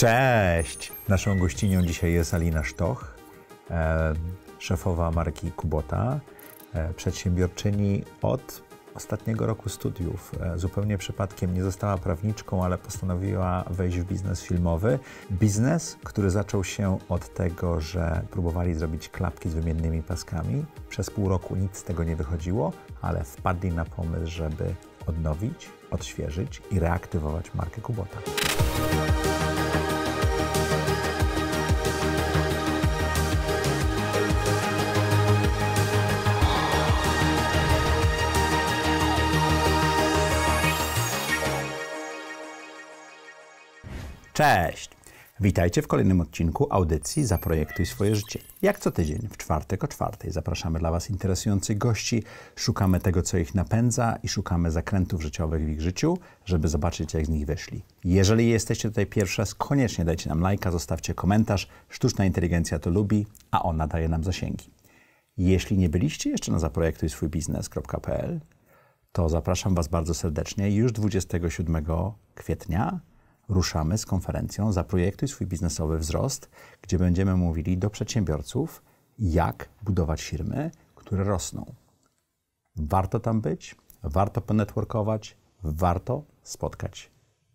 Cześć! Naszą gościnią dzisiaj jest Alina Sztoch, e, szefowa marki Kubota, e, przedsiębiorczyni od ostatniego roku studiów. E, zupełnie przypadkiem nie została prawniczką, ale postanowiła wejść w biznes filmowy. Biznes, który zaczął się od tego, że próbowali zrobić klapki z wymiennymi paskami. Przez pół roku nic z tego nie wychodziło, ale wpadli na pomysł, żeby odnowić, odświeżyć i reaktywować markę Kubota. Cześć! Witajcie w kolejnym odcinku audycji Zaprojektuj swoje życie. Jak co tydzień, w czwartek o czwartej zapraszamy dla Was interesujących gości, szukamy tego, co ich napędza i szukamy zakrętów życiowych w ich życiu, żeby zobaczyć, jak z nich wyszli. Jeżeli jesteście tutaj pierwszy raz, koniecznie dajcie nam lajka, zostawcie komentarz. Sztuczna inteligencja to lubi, a ona daje nam zasięgi. Jeśli nie byliście jeszcze na zaprojektuj swój biznes.pl, to zapraszam Was bardzo serdecznie. Już 27 kwietnia ruszamy z konferencją Zaprojektuj swój biznesowy wzrost, gdzie będziemy mówili do przedsiębiorców, jak budować firmy, które rosną. Warto tam być, warto ponetworkować, warto spotkać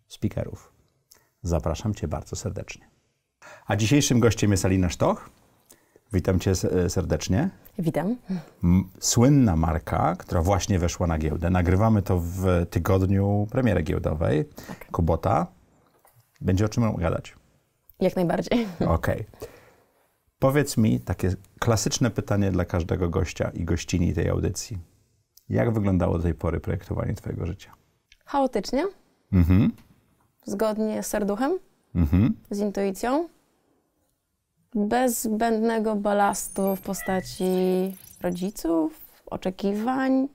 speakerów. Zapraszam Cię bardzo serdecznie. A dzisiejszym gościem jest Alina Sztoch. Witam Cię serdecznie. Witam. Słynna marka, która właśnie weszła na giełdę. Nagrywamy to w tygodniu premiery giełdowej tak. Kubota. Będzie o czym gadać. Jak najbardziej. Okej. Okay. Powiedz mi takie klasyczne pytanie dla każdego gościa i gościni tej audycji. Jak wyglądało do tej pory projektowanie Twojego życia? Chaotycznie. Mhm. Zgodnie z serduchem. Mhm. Z intuicją. Bez zbędnego balastu w postaci rodziców, oczekiwań,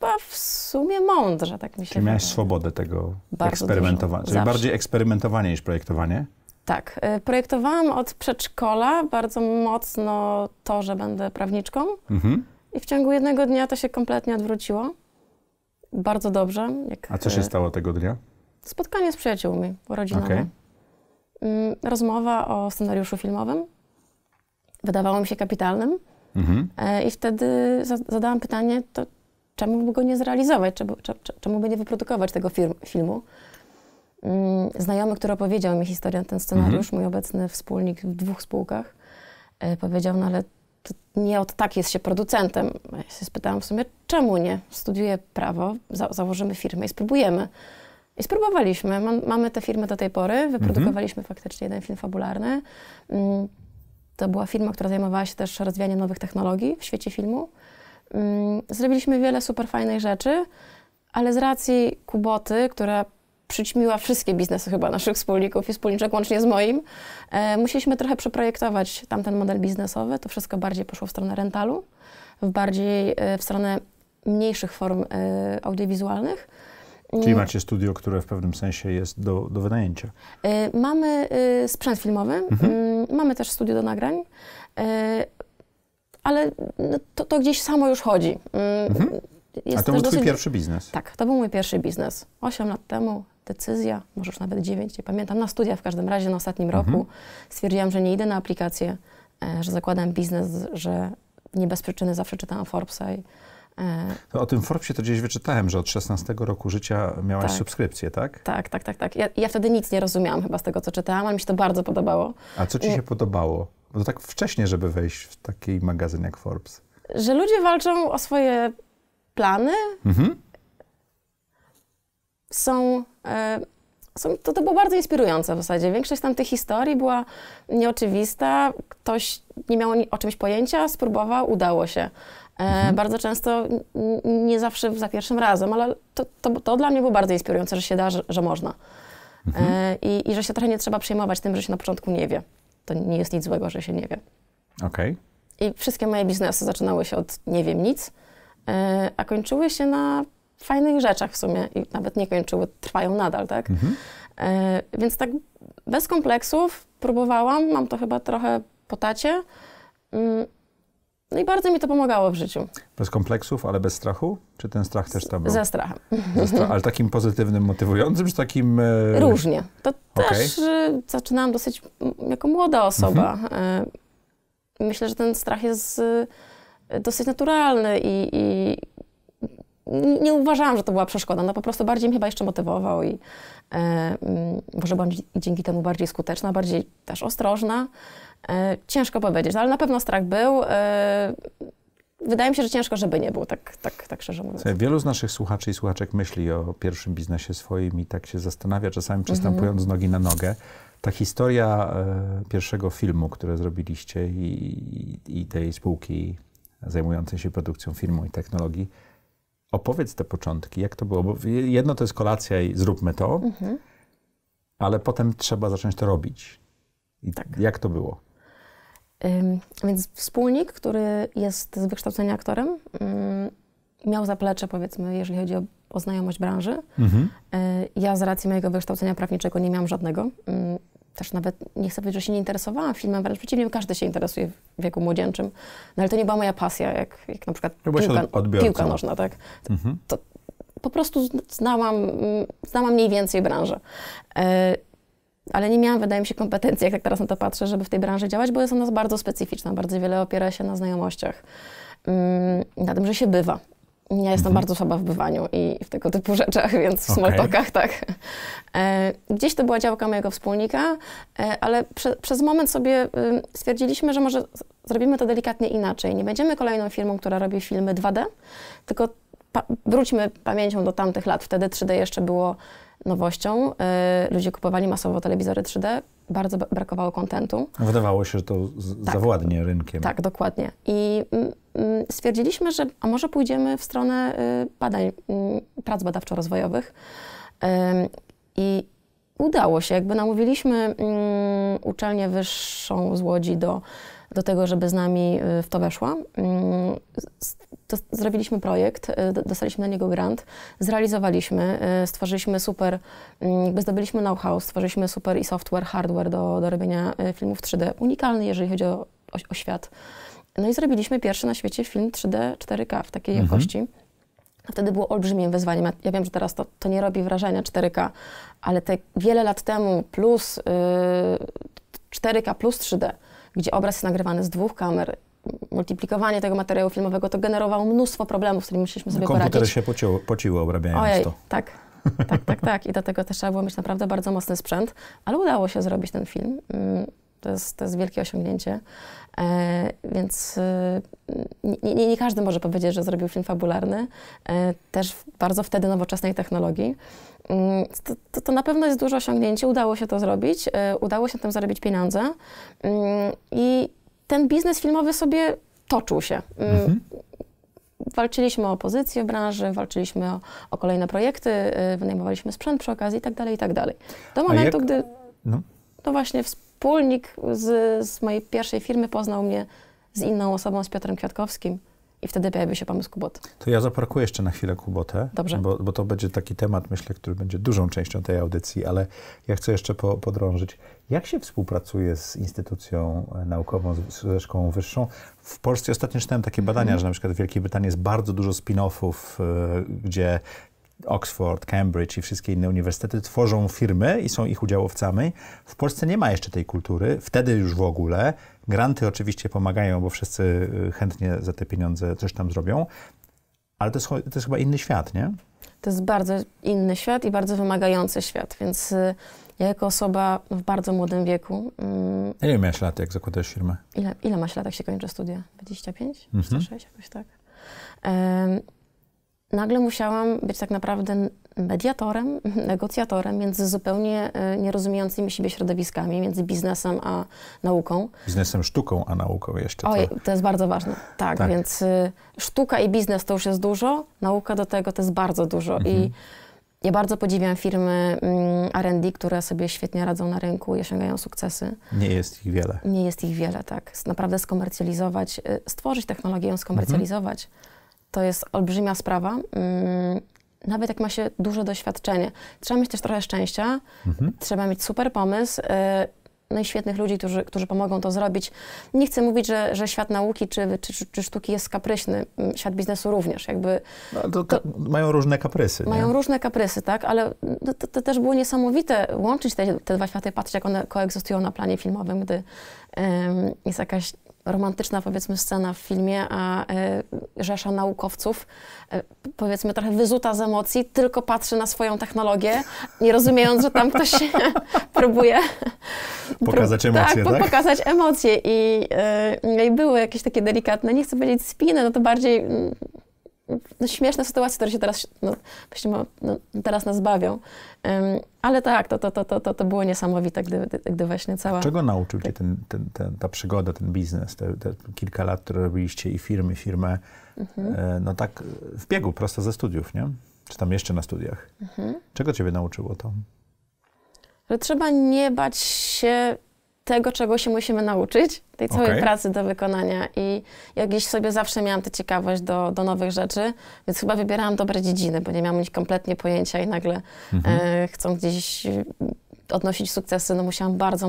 chyba w sumie mądrze, tak mi się Czyli miałeś swobodę tego eksperymentowania. Czyli bardziej eksperymentowanie niż projektowanie? Tak. Y, projektowałam od przedszkola bardzo mocno to, że będę prawniczką. Mhm. I w ciągu jednego dnia to się kompletnie odwróciło. Bardzo dobrze. A co się y, stało tego dnia? Spotkanie z przyjaciółmi, rodzinami. Okay. Mm, rozmowa o scenariuszu filmowym. Wydawało mi się kapitalnym. Mhm. E, I wtedy zadałam pytanie, to czemu by go nie zrealizować, czemu, czemu by nie wyprodukować tego firm, filmu. Mm, znajomy, który opowiedział mi historię, ten scenariusz, mhm. mój obecny wspólnik w dwóch spółkach, e, powiedział, no ale nie od tak jest się producentem. Ja się spytałam w sumie, czemu nie? Studiuję prawo, za założymy firmę i spróbujemy. I spróbowaliśmy. Mam, mamy te firmy do tej pory. Mhm. Wyprodukowaliśmy mhm. faktycznie jeden film fabularny. Mm, to była firma, która zajmowała się też rozwijaniem nowych technologii w świecie filmu. Mm, zrobiliśmy wiele super fajnych rzeczy, ale z racji Kuboty, która przyćmiła wszystkie biznesy chyba naszych wspólników i wspólniczek, łącznie z moim, e, musieliśmy trochę przeprojektować tamten model biznesowy. To wszystko bardziej poszło w stronę rentalu, w bardziej e, w stronę mniejszych form e, audiowizualnych. Mm. Czyli macie studio, które w pewnym sensie jest do, do wynajęcia? Mamy sprzęt filmowy, mhm. Mm, mamy też studio do nagrań ale no, to, to gdzieś samo już chodzi. Mm, mhm. A to był dosyć... twój pierwszy biznes? Tak, to był mój pierwszy biznes. Osiem lat temu decyzja, może już nawet dziewięć, nie pamiętam, na studia w każdym razie, na ostatnim mhm. roku stwierdziłam, że nie idę na aplikację, e, że zakładam biznes, że nie bez przyczyny zawsze czytałam Forbesa i, e, to o tym Forbesie to gdzieś wyczytałem, że od 16 roku życia miałaś tak. subskrypcję, tak? Tak, tak, tak. tak. Ja, ja, wtedy nic nie rozumiałam chyba z tego, co czytałam, ale mi się to bardzo podobało. A co ci się mm. podobało? No tak wcześnie, żeby wejść w taki magazyn jak Forbes. Że ludzie walczą o swoje plany. Mhm. Są... Y to, to było bardzo inspirujące w zasadzie. Większość tam tych historii była nieoczywista, ktoś nie miał o czymś pojęcia, spróbował, udało się. E, mhm. Bardzo często, nie zawsze za pierwszym razem, ale to, to, to, dla mnie było bardzo inspirujące, że się da, że, że można. Mhm. E, i, i, że się trochę nie trzeba przejmować tym, że się na początku nie wie to nie jest nic złego, że się nie wie. Okej. Okay. I wszystkie moje biznesy zaczynały się od nie wiem nic, e, a kończyły się na fajnych rzeczach w sumie i nawet nie kończyły, trwają nadal, tak? Mhm. E, więc tak bez kompleksów próbowałam, mam to chyba trochę po tacie mm, no i bardzo mi to pomagało w życiu. Bez kompleksów, ale bez strachu? Czy ten strach też tam był? Ze strachem. Ze stra ale takim pozytywnym, motywującym, czy takim... E... Różnie. To okay. też e, zaczynałam dosyć jako młoda osoba. Mhm. E, myślę, że ten strach jest y, dosyć naturalny i, i, nie uważałam, że to była przeszkoda. No po prostu bardziej mnie chyba jeszcze motywował i e, może byłam dzięki temu bardziej skuteczna, bardziej też ostrożna. E, ciężko powiedzieć, no, ale na pewno strach był. E, wydaje mi się, że ciężko, żeby nie był, tak, tak, tak szczerze mówiąc. Wielu z naszych słuchaczy i słuchaczek myśli o pierwszym biznesie swoim i tak się zastanawia, czasami przystępując z mhm. nogi na nogę. Ta historia e, pierwszego filmu, który zrobiliście i, i tej spółki zajmującej się produkcją filmu i technologii, opowiedz te początki, jak to było, bo jedno to jest kolacja i zróbmy to, mhm. ale potem trzeba zacząć to robić. I tak. Jak to było? Więc wspólnik, który jest z wykształcenia aktorem, miał zaplecze, powiedzmy, jeżeli chodzi o, o znajomość branży. Mhm. Y, ja z racji mojego wykształcenia prawniczego nie miałam żadnego. Też nawet nie chcę powiedzieć, że się nie interesowałam filmem, wręcz przeciwnie, każdy się interesuje w wieku młodzieńczym. No ale to nie była moja pasja, jak, jak na przykład no, piłka, piłka nożna, tak? Mhm. To, po prostu znałam, mm, znałam mniej więcej branżę. Y, ale nie miałam, wydaje mi się, kompetencji, jak tak teraz na to patrzę, żeby w tej branży działać, bo jest ona bardzo specyficzna, bardzo wiele opiera się na znajomościach, mm, na tym, że się bywa. Ja jestem mhm. bardzo słaba w bywaniu i w tego typu rzeczach, więc w okay. tak. E, gdzieś to była działka mojego wspólnika, e, ale prze, przez moment sobie y, stwierdziliśmy, że może zrobimy to delikatnie inaczej. Nie będziemy kolejną firmą, która robi filmy 2D, tylko pa wróćmy pamięcią do tamtych lat. Wtedy 3D jeszcze było nowością. Y, ludzie kupowali masowo telewizory 3D, bardzo brakowało kontentu. Wydawało się, że to tak. zawładnie rynkiem. Tak, dokładnie. I mm, mm, stwierdziliśmy, że a może pójdziemy w stronę y, badań, mm, prac badawczo-rozwojowych. I udało się, jakby namówiliśmy uczelnię wyższą z Łodzi do do tego, żeby z nami y, w to weszła. Mm, zrobiliśmy projekt, y, dostaliśmy na niego grant, zrealizowaliśmy, y, stworzyliśmy super, mm, jakby zdobyliśmy know-how, stworzyliśmy super i software, hardware do, do robienia filmów 3D, unikalny, jeżeli chodzi o, o, o świat. No i zrobiliśmy pierwszy na świecie film 3D 4K w takiej mhm. jakości. Wtedy było olbrzymim wyzwaniem. Ja wiem, że teraz to, to nie robi wrażenia 4K, ale te wiele lat temu plus yy, 4K plus 3D, gdzie obraz jest nagrywany z dwóch kamer, multiplikowanie tego materiału filmowego, to generowało mnóstwo problemów, z którymi musieliśmy sobie Komputery poradzić. Komputery się pociło, pociły obrabiając Ojej, to. tak. Tak, tak, tak. I dlatego też trzeba było mieć naprawdę bardzo mocny sprzęt, ale udało się zrobić ten film. Mm, to jest, to jest wielkie osiągnięcie. E, więc e, nie, nie, nie, każdy może powiedzieć, że zrobił film fabularny, e, też bardzo wtedy nowoczesnej technologii. Mm, to, to, to, na pewno jest duże osiągnięcie, udało się to zrobić, e, udało się tam zarobić pieniądze mm, i ten biznes filmowy sobie toczył się. Mm, mhm. Walczyliśmy o pozycję w branży, walczyliśmy o, o, kolejne projekty, e, wynajmowaliśmy sprzęt przy okazji itd., tak itd. Tak Do momentu, jak... gdy no. to właśnie wspólnik z, z mojej pierwszej firmy poznał mnie z inną osobą, z Piotrem Kwiatkowskim i wtedy pojawił się pomysł Kubot. To ja zaparkuję jeszcze na chwilę Kubotę, Dobrze. Bo, bo to będzie taki temat, myślę, który będzie dużą częścią tej audycji, ale ja chcę jeszcze po, podrążyć. Jak się współpracuje z instytucją e, naukową, z, ze szkołą wyższą? W Polsce ostatnio czytałem takie mhm. badania, że na przykład w Wielkiej Brytanii jest bardzo dużo spin-offów, e, gdzie Oxford, Cambridge i wszystkie inne uniwersytety tworzą firmy i są ich udziałowcami. W Polsce nie ma jeszcze tej kultury, wtedy już w ogóle. Granty oczywiście pomagają, bo wszyscy y, chętnie za te pieniądze coś tam zrobią, ale to jest, to jest chyba inny świat, nie? To jest bardzo inny świat i bardzo wymagający świat, więc y, ja jako osoba w bardzo młodym wieku... Mm, ile miałeś lat, jak zakładasz firmę? Ile, ile masz lat, jak się kończy studia? 25? Mhm. 26? Jakoś tak. Um, nagle musiałam być tak naprawdę mediatorem, negocjatorem między zupełnie e, nierozumiejącymi siebie środowiskami, między biznesem a nauką. Biznesem, sztuką, a nauką jeszcze. To... Oj, to jest bardzo ważne. Tak, tak, więc y, sztuka i biznes to już jest dużo, nauka do tego to jest bardzo dużo. Mhm. I ja bardzo podziwiam firmy mm, R&D, które sobie świetnie radzą na rynku i osiągają sukcesy. Nie jest ich wiele. Nie jest ich wiele, tak. Naprawdę skomercjalizować, y, stworzyć technologię, ją skomercjalizować. Mhm to jest olbrzymia sprawa. Mm, nawet jak ma się duże doświadczenie. Trzeba mieć też trochę szczęścia, mhm. trzeba mieć super pomysł, y, no i świetnych ludzi, którzy, którzy pomogą to zrobić. Nie chcę mówić, że, że świat nauki czy, czy, czy sztuki jest kapryśny, mm, świat biznesu również. Jakby, no, to, to, tak, mają różne kaprysy. Mają nie? różne kaprysy, tak, ale to, to, też było niesamowite łączyć te, te dwa światy, patrzeć jak one koegzystują na planie filmowym, gdy jest jakaś romantyczna powiedzmy scena w filmie, a e, rzesza naukowców e, powiedzmy trochę wyzuta z emocji, tylko patrzy na swoją technologię, nie rozumiejąc, że tam ktoś próbuje pokazać emocje, tak, tak? pokazać emocje i, e, i były jakieś takie delikatne, nie chcę powiedzieć spiny, no to bardziej mm, no, śmieszne sytuacje, które się teraz, no, no, teraz nas bawią. Um, ale tak, to, to, to, to, to było niesamowite, gdy, gdy, właśnie cała... Czego nauczył Cię tak. ten, ten, ten, ta przygoda, ten biznes, te, te, kilka lat, które robiliście i firmy, firmę, mhm. e, no tak w biegu, prosto ze studiów, nie? Czy tam jeszcze na studiach. Mhm. Czego Ciebie nauczyło to? Że trzeba nie bać się tego, czego się musimy nauczyć, tej całej okay. pracy do wykonania. I jakiś sobie zawsze miałam tę ciekawość do, do nowych rzeczy, więc chyba wybierałam dobre dziedziny, bo nie miałam nic kompletnie pojęcia i nagle mhm. e, chcą gdzieś e, odnosić sukcesy, no musiałam bardzo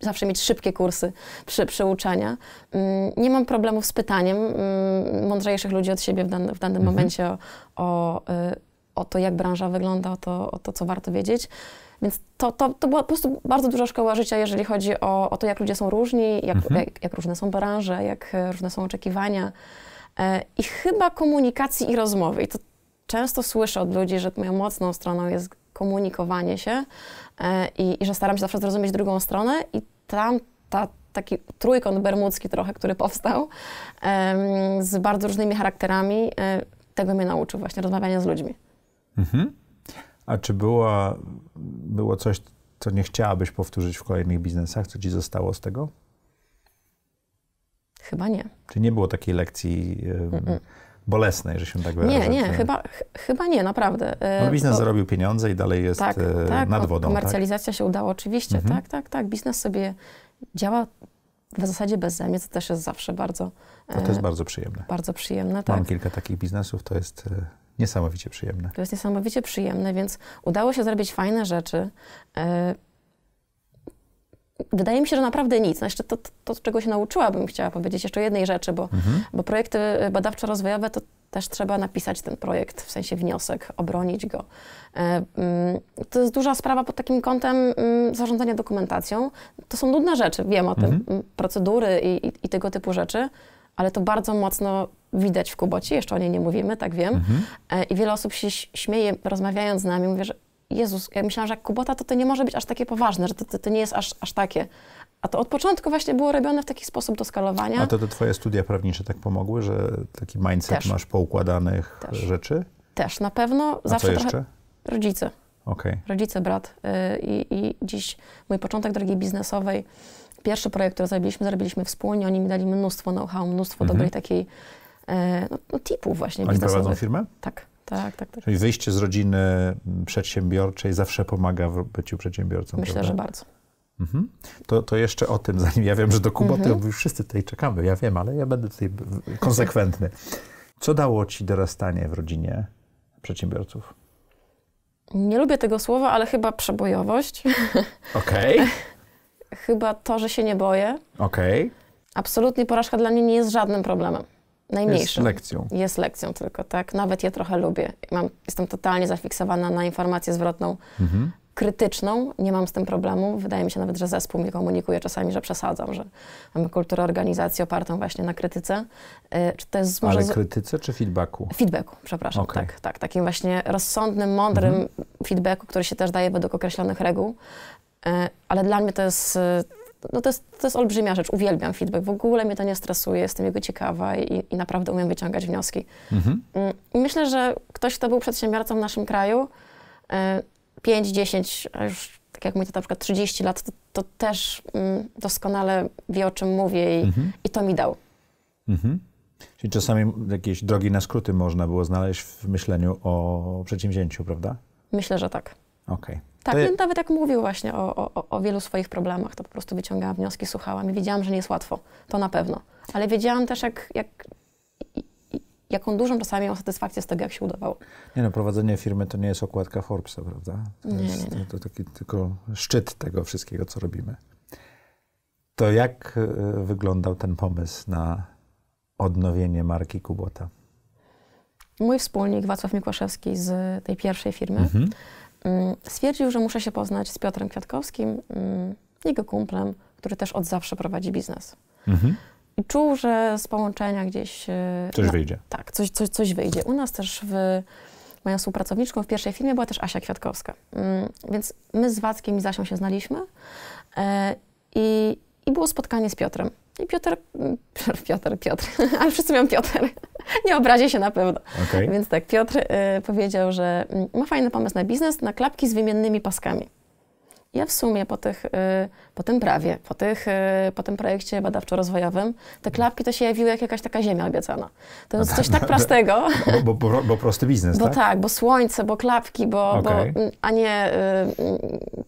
zawsze mieć szybkie kursy przy, przyuczania. Mm, nie mam problemów z pytaniem mm, mądrzejszych ludzi od siebie w, dan, w danym mhm. momencie o, o, e, o, to, jak branża wygląda, o to, o to co warto wiedzieć. Więc to, to, to była po prostu bardzo duża szkoła życia, jeżeli chodzi o, o to, jak ludzie są różni, jak, mhm. jak, jak różne są branże, jak e, różne są oczekiwania. E, I chyba komunikacji i rozmowy. I to często słyszę od ludzi, że moją mocną stroną jest komunikowanie się e, i, i że staram się zawsze zrozumieć drugą stronę. I tam ta taki trójkąt bermudzki trochę, który powstał z bardzo różnymi charakterami. Tego mnie nauczył właśnie rozmawianie z ludźmi. Mhm. A czy była, było coś, co nie chciałabyś powtórzyć w kolejnych biznesach? Co ci zostało z tego? Chyba nie. Czy nie było takiej lekcji um, bolesnej, że się tak wyrażę? Nie, nie, chyba, ch chyba nie, naprawdę. E, no, biznes zarobił pieniądze i dalej jest tak, e, tak, nad wodą. Tak? Komercjalizacja tak? się udała, oczywiście. Mhm. Tak, tak, tak. Biznes sobie działa w zasadzie bez zamian, to też jest zawsze bardzo. No to jest e, bardzo przyjemne. Bardzo przyjemne, tak. Mam kilka takich biznesów, to jest niesamowicie przyjemne. To jest niesamowicie przyjemne, więc udało się zrobić fajne rzeczy. E, wydaje mi się, że naprawdę nic. No jeszcze to, to, to czego się nauczyłabym, chciała powiedzieć jeszcze jednej rzeczy, bo, mhm. bo projekty badawczo-rozwojowe to też trzeba napisać ten projekt, w sensie wniosek, obronić go. E, mm, to jest duża sprawa pod takim kątem mm, zarządzania dokumentacją. To są nudne rzeczy, wiem o tym, mhm. mm, procedury i, i, i tego typu rzeczy, ale to bardzo mocno widać w Kuboci, jeszcze o niej nie mówimy, tak wiem. Mhm. E, I wiele osób się śmieje, rozmawiając z nami, Mówię, że Jezus, ja myślałam, że jak Kubota, to to nie może być aż takie poważne, że to, to, to nie jest aż, aż takie. A to od początku właśnie było robione w taki sposób do skalowania. A to, te twoje studia prawnicze tak pomogły, że taki mindset Też. masz poukładanych Też. rzeczy? Też, na pewno. A zawsze co jeszcze? Trochę... Rodzice. Okay. Rodzice, brat. Y, I, I dziś mój początek drogi biznesowej Pierwszy projekt, który zrobiliśmy, zrobiliśmy wspólnie. Oni mi dali mnóstwo know-how, mnóstwo mhm. dobrej takiej e, no, no, tipów właśnie Oni prowadzą firmę? Tak. Tak, tak, tak. Czyli wyjście z rodziny przedsiębiorczej zawsze pomaga w byciu przedsiębiorcą. Myślę, prawda? że bardzo. Mhm. To, to jeszcze o tym, zanim ja wiem, że do Kuboty, mhm. wszyscy tutaj czekamy, ja wiem, ale ja będę tutaj konsekwentny. Co dało ci dorastanie w rodzinie przedsiębiorców? Nie lubię tego słowa, ale chyba przebojowość. Okej. Okay. chyba to, że się nie boję. Okej. Okay. Absolutnie porażka dla mnie nie jest żadnym problemem. Najmniejszym. Jest lekcją. Jest lekcją tylko, tak. Nawet je trochę lubię. Mam, jestem totalnie zafiksowana na informację zwrotną, mhm. krytyczną. Nie mam z tym problemu. Wydaje mi się nawet, że zespół mi komunikuje czasami, że przesadzam, że mamy kulturę organizacji opartą właśnie na krytyce. Y, czy to jest może... Ale krytyce czy feedbacku? Feedbacku, przepraszam. Okay. Tak, tak. Takim właśnie rozsądnym, mądrym mhm. feedbacku, który się też daje według określonych reguł. E, ale dla mnie to jest, e, no to, jest, to jest olbrzymia rzecz. Uwielbiam feedback. W ogóle mnie to nie stresuje, jestem jego ciekawa i, i naprawdę umiem wyciągać wnioski. Mhm. Mm, myślę, że ktoś, kto był przedsiębiorcą w naszym kraju, 5, e, 10, a już tak jak mówię, to na przykład 30 lat, to, to też mm, doskonale wie, o czym mówię i, mhm. i to mi dał. Mhm. Czyli czasami jakieś drogi na skróty można było znaleźć w myśleniu o przedsięwzięciu, prawda? Myślę, że tak. Okej. Okay. Tak, to... E, no nawet jak mówił właśnie o, o, o wielu swoich problemach, to po prostu wyciągałam wnioski, słuchałam i wiedziałam, że nie jest łatwo. To na pewno. Ale wiedziałam też, jak, jak jaką dużą czasami mam satysfakcję z tego, jak się udawało. Nie no, prowadzenie firmy to nie jest okładka Forbesa, prawda? To nie, jest, nie, nie. To taki tylko szczyt tego wszystkiego, co robimy. To jak e, wyglądał ten pomysł na odnowienie marki Kubota? Mój wspólnik Wacław Mikłaszewski z tej pierwszej firmy mhm Mm, stwierdził, że muszę się poznać z Piotrem Kwiatkowskim, mm, jego kumplem, który też od zawsze prowadzi biznes. Mhm. I czuł, że z połączenia gdzieś. E, coś no, wyjdzie. Tak, coś, coś, coś wyjdzie. U nas też w. Moją współpracowniczką w pierwszej firmie była też Asia Kwiatkowska. Mm, więc my z Wackiem i Zasią się znaliśmy e, i, i było spotkanie z Piotrem. I Piotr, Piotr, Piotr, ale wszyscy miałem Piotr, nie obrazi się na pewno. Okay. Więc tak, Piotr y, powiedział, że mm, ma fajny pomysł na biznes, na klapki z wymiennymi paskami. Ja w sumie po, tych, y, po tym prawie, po, tych, y, po tym projekcie badawczo-rozwojowym, te klapki to się jawiły jak jakaś taka ziemia obiecana. To jest no coś tak, tak no, prostego. No, bo, bo, bo prosty biznes, tak? Bo tak, bo słońce, bo klapki, bo, okay. bo a nie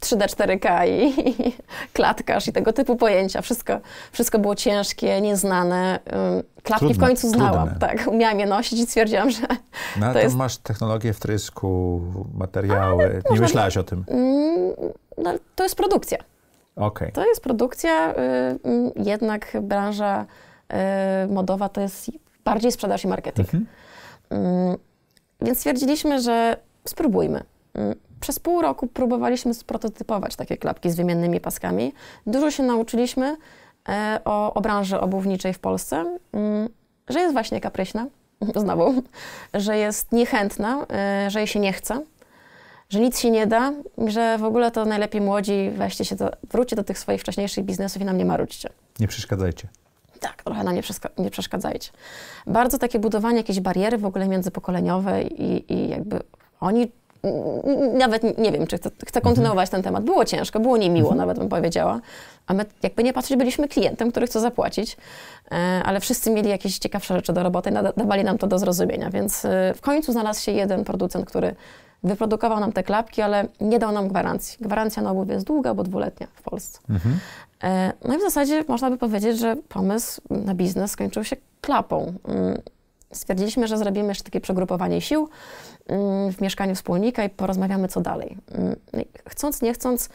3D, y, mm, 4K i, i klatkarz i tego typu pojęcia. Wszystko, wszystko było ciężkie, nieznane. Klapki trudne, w końcu znałam, trudne. tak. Umiałam je nosić i stwierdziłam, że no, to jest... masz technologię wtrysku, materiały. Ale nie myślałaś o tym? Mm no, to jest produkcja. Okay. To jest produkcja, y, jednak branża y, modowa to jest bardziej sprzedaż i marketing. Mhm. Mm, więc stwierdziliśmy, że spróbujmy. Mm, przez pół roku próbowaliśmy sprototypować takie klapki z wymiennymi paskami. Dużo się nauczyliśmy e, o, o branży obuwniczej w Polsce, mm, że jest właśnie kapryśna, znowu, że jest niechętna, e, że jej się nie chce, że nic się nie da, że w ogóle to najlepiej młodzi, weźcie się do, wróćcie do tych swoich wcześniejszych biznesów i nam nie marudźcie. Nie przeszkadzajcie. Tak, trochę nam nie, nie przeszkadzajcie. Bardzo takie budowanie jakiejś bariery w ogóle międzypokoleniowej i, i jakby oni nawet nie wiem, czy chcę, chcę mhm. kontynuować mhm. ten temat. Było ciężko, było niemiło, mhm. nawet bym powiedziała. A my, jakby nie patrzeć, byliśmy klientem, który chce zapłacić, e, ale wszyscy mieli jakieś ciekawsze rzeczy do roboty, dawali nam to do zrozumienia, więc e, w końcu znalazł się jeden producent, który Wyprodukował nam te klapki, ale nie dał nam gwarancji. Gwarancja na obuwie jest długa, bo dwuletnia w Polsce. Mhm. E, no i w zasadzie można by powiedzieć, że pomysł na biznes skończył się klapą. Mm, stwierdziliśmy, że zrobimy jeszcze takie przegrupowanie sił mm, w mieszkaniu wspólnika i porozmawiamy, co dalej. Mm, no chcąc, nie chcąc,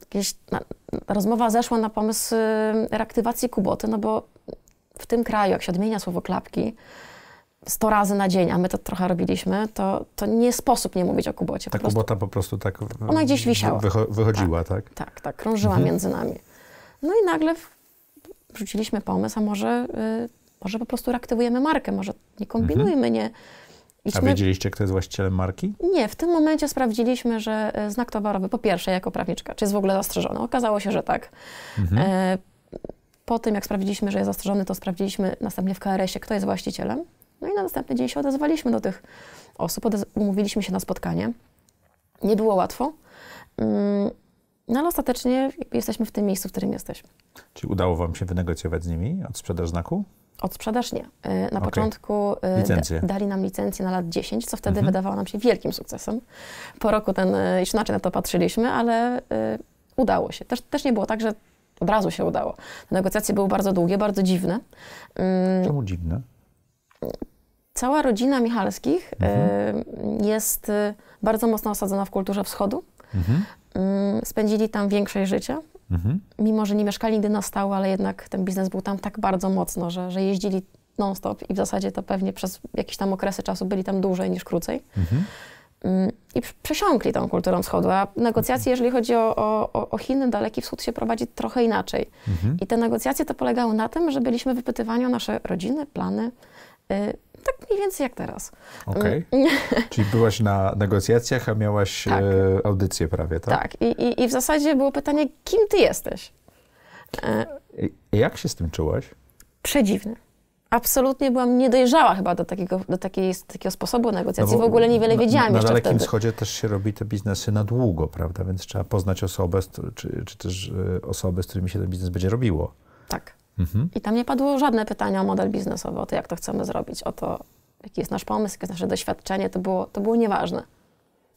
jakieś, na, rozmowa zeszła na pomysł y, reaktywacji Kuboty, no bo w tym kraju, jak się odmienia słowo klapki, 100 razy na dzień, a my to trochę robiliśmy, to, to nie sposób nie mówić o Kubocie. Ta po prostu. Kubota po prostu tak. Ona gdzieś wisiała. Wycho wychodziła, tak? Tak, tak, tak krążyła mhm. między nami. No i nagle wrzuciliśmy pomysł, a może, y, może po prostu reaktywujemy markę, może nie kombinujmy, mhm. nie. Idźmy... A wiedzieliście, kto jest właścicielem marki? Nie, w tym momencie sprawdziliśmy, że y, znak towarowy, po pierwsze, jako prawniczka, czy jest w ogóle zastrzeżony. Okazało się, że tak. Mhm. E, po tym, jak sprawdziliśmy, że jest zastrzeżony, to sprawdziliśmy następnie w KRS-ie, kto jest właścicielem. No i na następny dzień się odezwaliśmy do tych osób, umówiliśmy się na spotkanie. Nie było łatwo, mm, no ale ostatecznie jesteśmy w tym miejscu, w którym jesteśmy. Czy udało Wam się wynegocjować z nimi od sprzedaż znaku? Od sprzedaż nie. Y, na okay. początku y, dali nam licencję na lat 10, co wtedy mhm. wydawało nam się wielkim sukcesem. Po roku ten, y, już inaczej na to patrzyliśmy, ale udało się. Też, też nie było tak, że od razu się udało. Te negocjacje były bardzo długie, bardzo dziwne. Mm, Czemu dziwne? Cała rodzina Michalskich mhm. jest e, bardzo mocno osadzona w kulturze wschodu. Mhm. Mm, spędzili tam większość życia. Mhm. Mimo, że nie mieszkali nigdy na stałe, ale jednak ten biznes był tam tak bardzo mocno, że, że jeździli non-stop i w zasadzie to pewnie przez jakieś tam okresy czasu byli tam dłużej niż krócej. Mhm. Mm, I przesiąkli tą kulturą wschodu. A negocjacje, mhm. jeżeli chodzi o, o, o Chiny, Daleki Wschód się prowadzi trochę inaczej. Mhm. I te negocjacje to polegały na tym, że byliśmy wypytywani o nasze rodziny, plany, y, tak mniej więcej jak teraz. Okej. Okay. Mm. Czyli byłaś na negocjacjach, a miałaś tak. E, audycję prawie, tak? Tak. I, i, I w zasadzie było pytanie, kim ty jesteś? E, I jak się z tym czułaś? Przedziwnie absolutnie byłam niedojrzała chyba do takiego, do takiej, takiego sposobu negocjacji. No w ogóle niewiele wiedziałam na, jeszcze Na Dalekim Wschodzie też się robi te biznesy na długo, prawda? Więc trzeba poznać osobę, czy, czy też e, osoby, z którymi się ten biznes będzie robiło. Tak. Mhm. I tam nie padło żadne pytania o model biznesowy, o to, jak to chcemy zrobić, o to, jaki jest nasz pomysł, jakie jest nasze doświadczenie. To było, to było nieważne.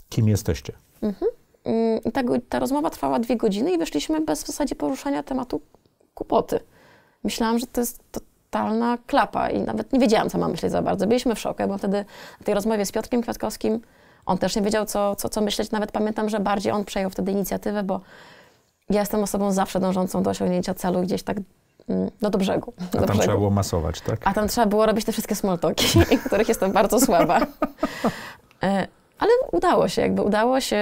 Kim jesteście? Mhm. Mm, I ta, ta rozmowa trwała dwie godziny i wyszliśmy bez w zasadzie poruszania tematu kłopoty. Myślałam, że to jest totalna klapa i nawet nie wiedziałam, co mam myśleć za bardzo. Byliśmy w szoku, bo wtedy na tej rozmowie z Piotrkiem Kwiatkowskim on też nie wiedział, co, co, co myśleć. Nawet pamiętam, że bardziej on przejął wtedy inicjatywę, bo ja jestem osobą zawsze dążącą do osiągnięcia celu gdzieś tak Mm, no do brzegu. A do tam brzegu. trzeba było masować, tak? A tam trzeba było robić te wszystkie smoltoki, których jestem bardzo słaba. E, ale udało się, jakby udało się,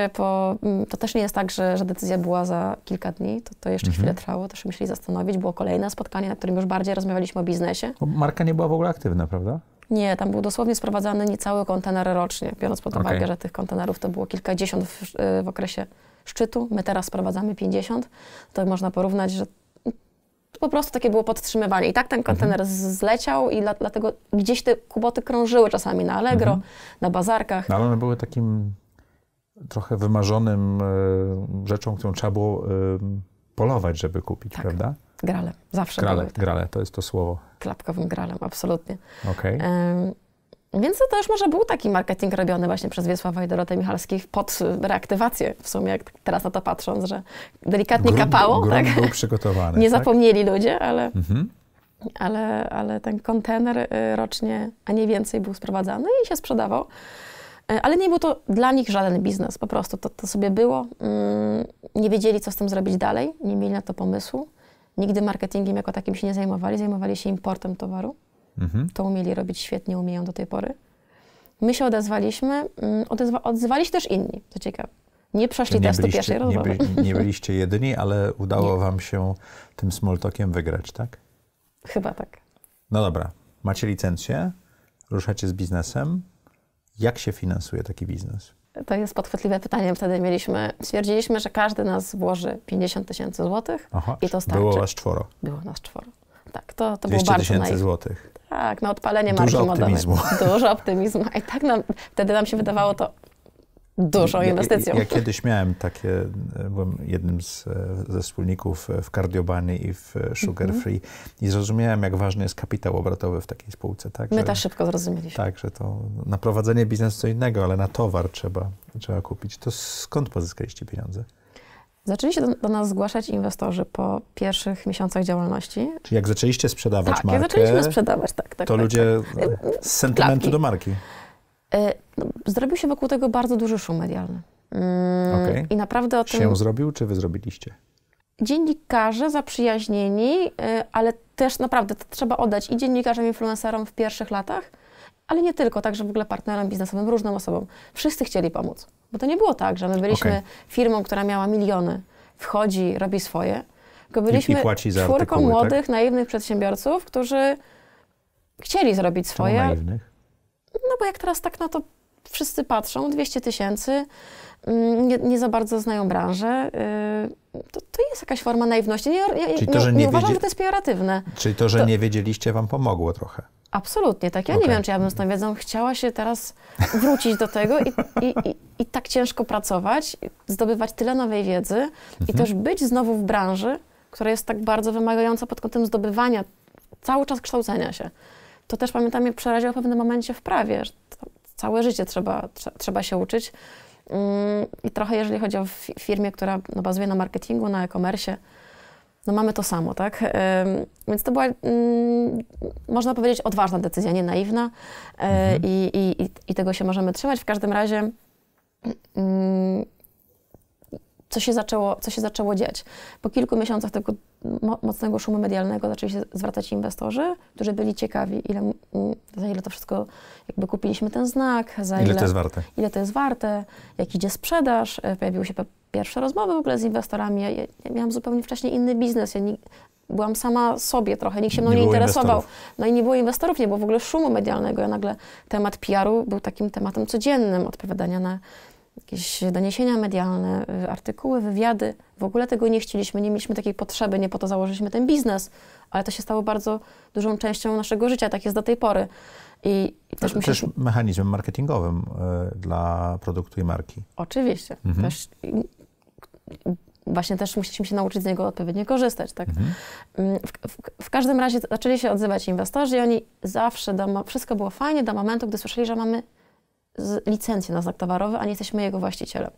mm, to też nie jest tak, że, że decyzja była za kilka dni, to, to jeszcze mhm. chwilę trwało, też musieli zastanowić, było kolejne spotkanie, na którym już bardziej rozmawialiśmy o biznesie. Bo marka nie była w ogóle aktywna, prawda? Nie, tam był dosłownie sprowadzany niecały kontener rocznie, biorąc pod uwagę, okay. że tych kontenerów to było kilkadziesiąt w, y, w okresie szczytu, my teraz sprowadzamy 50, to można porównać, że po prostu takie było podtrzymywanie. I tak ten kontener mhm. zleciał i dla, dlatego gdzieś te kuboty krążyły czasami na Allegro, mhm. na bazarkach. No, ale one były takim trochę wymarzonym e, rzeczą, którą trzeba było e, polować, żeby kupić, tak. prawda? Grale, zawsze grale, były, tak. grale, to jest to słowo. Klapkowym gralem, absolutnie. Okay. Więc to też może był taki marketing robiony właśnie przez Wiesława i Dorotę Michalskich pod y, reaktywację w sumie, jak teraz na to patrząc, że delikatnie grunt, kapało. Grunt tak? był przygotowany. Nie tak? zapomnieli ludzie, ale, mhm. ale, ale ten kontener y, rocznie, a nie więcej, był sprowadzany i się sprzedawał. Y, ale nie był to dla nich żaden biznes, po prostu to, to sobie było. Mm, nie wiedzieli, co z tym zrobić dalej, nie mieli na to pomysłu. Nigdy marketingiem jako takim się nie zajmowali, zajmowali się importem towaru. Mhm. To umieli robić świetnie, umieją do tej pory. My się odezwaliśmy, mm, odezwa, odzywali się też inni, co ciekawe. Nie przeszli nie testu pierwszej rozmowy. Nie, by, nie, byliście jedyni, ale udało nie. wam się tym smoltokiem wygrać, tak? Chyba tak. No dobra, macie licencję, ruszacie z biznesem. Jak się finansuje taki biznes? To jest podchwytliwe pytanie. Wtedy mieliśmy, stwierdziliśmy, że każdy nas włoży 50 tysięcy złotych i to starczy. Było nas czworo. Było nas czworo. Tak, to, to było bardzo 200 tysięcy złotych. Tak, na no, odpalenie Dużo marki modowej. Dużo optymizmu. I tak nam, wtedy nam się wydawało to dużą inwestycją. Ja, ja, ja, kiedyś miałem takie, byłem jednym z, e, ze wspólników e, w Cardiobani i w e, Sugar mhm. Free i zrozumiałem, jak ważny jest kapitał obrotowy w takiej spółce. Tak, My też szybko zrozumieliśmy. Tak, że to na prowadzenie biznesu co innego, ale na towar trzeba, trzeba kupić. To skąd pozyskaliście pieniądze? Zaczęli się do, do, nas zgłaszać inwestorzy po pierwszych miesiącach działalności. Czyli jak zaczęliście sprzedawać tak, markę? Tak, zaczęliśmy sprzedawać, tak. tak to tak, ludzie tak. z sentymentu klapki. do marki. E, no, zrobił się wokół tego bardzo duży szum medialny. Mm, okay. I naprawdę o tym... Się zrobił, czy wy zrobiliście? Dziennikarze zaprzyjaźnieni, e, ale też naprawdę trzeba oddać i dziennikarzom, influencerom w pierwszych latach, ale nie tylko, także w ogóle partnerom biznesowym, różnym osobom. Wszyscy chcieli pomóc, bo to nie było tak, że my byliśmy okay. firmą, która miała miliony, wchodzi, robi swoje, tylko byliśmy I, i czwórką artykuły, tak? młodych, tak? naiwnych przedsiębiorców, którzy chcieli zrobić swoje. Czemu naiwnych? No bo jak teraz tak na no to wszyscy patrzą, 200 tysięcy, mm, nie, nie, za bardzo znają branżę. Y, to, to jest jakaś forma naiwności. Nie, nie, Czyli to, że nie, nie uważam, wiedzie... że to jest pejoratywne. Czyli to, że to... nie wiedzieliście, wam pomogło trochę. Absolutnie, tak. Ja okay. nie wiem, czy ja bym z tą wiedzą chciała się teraz wrócić do tego i, i, i, i tak ciężko pracować, zdobywać tyle nowej wiedzy mhm. i też być znowu w branży, która jest tak bardzo wymagająca pod kątem zdobywania, cały czas kształcenia się. To też pamiętam, mnie przeraziło w pewnym momencie w prawie, że całe życie trzeba, trzeba się uczyć. Mm, I trochę jeżeli chodzi o firmie, która no, bazuje na marketingu, na e-commerce, no mamy to samo, tak? Więc to była, mm, można powiedzieć, odważna decyzja, nie naiwna e, mhm. i, i, i tego się możemy trzymać. W każdym razie mm, co się zaczęło, co się zaczęło dziać. Po kilku miesiącach tego mocnego szumu medialnego zaczęli się zwracać inwestorzy, którzy byli ciekawi, ile, mm, za ile to wszystko, jakby kupiliśmy ten znak, za ile, ile to jest warte, ile to jest warte jak idzie sprzedaż. E, pojawiły się pierwsze rozmowy w ogóle z inwestorami. Ja, ja miałam zupełnie wcześniej inny biznes. Ja nie, byłam sama sobie trochę, nikt się mną nie, nie interesował. Inwestorów. No i nie było inwestorów, nie było w ogóle szumu medialnego. Ja nagle temat PR-u był takim tematem codziennym, odpowiadania na jakieś doniesienia medialne, y, artykuły, wywiady. W ogóle tego nie chcieliśmy, nie mieliśmy takiej potrzeby, nie po to założyliśmy ten biznes, ale to się stało bardzo dużą częścią naszego życia, tak jest do tej pory. I też, też mechanizmem marketingowym y, dla produktu i marki. Oczywiście. Mhm. Też, właśnie też musieliśmy się nauczyć z niego odpowiednio korzystać. Tak? Mhm. Mm, w, w, w, każdym razie zaczęli się odzywać inwestorzy i oni zawsze, do, wszystko było fajnie do momentu, gdy słyszeli, że mamy licencję na znak towarowy, a nie jesteśmy jego właścicielem.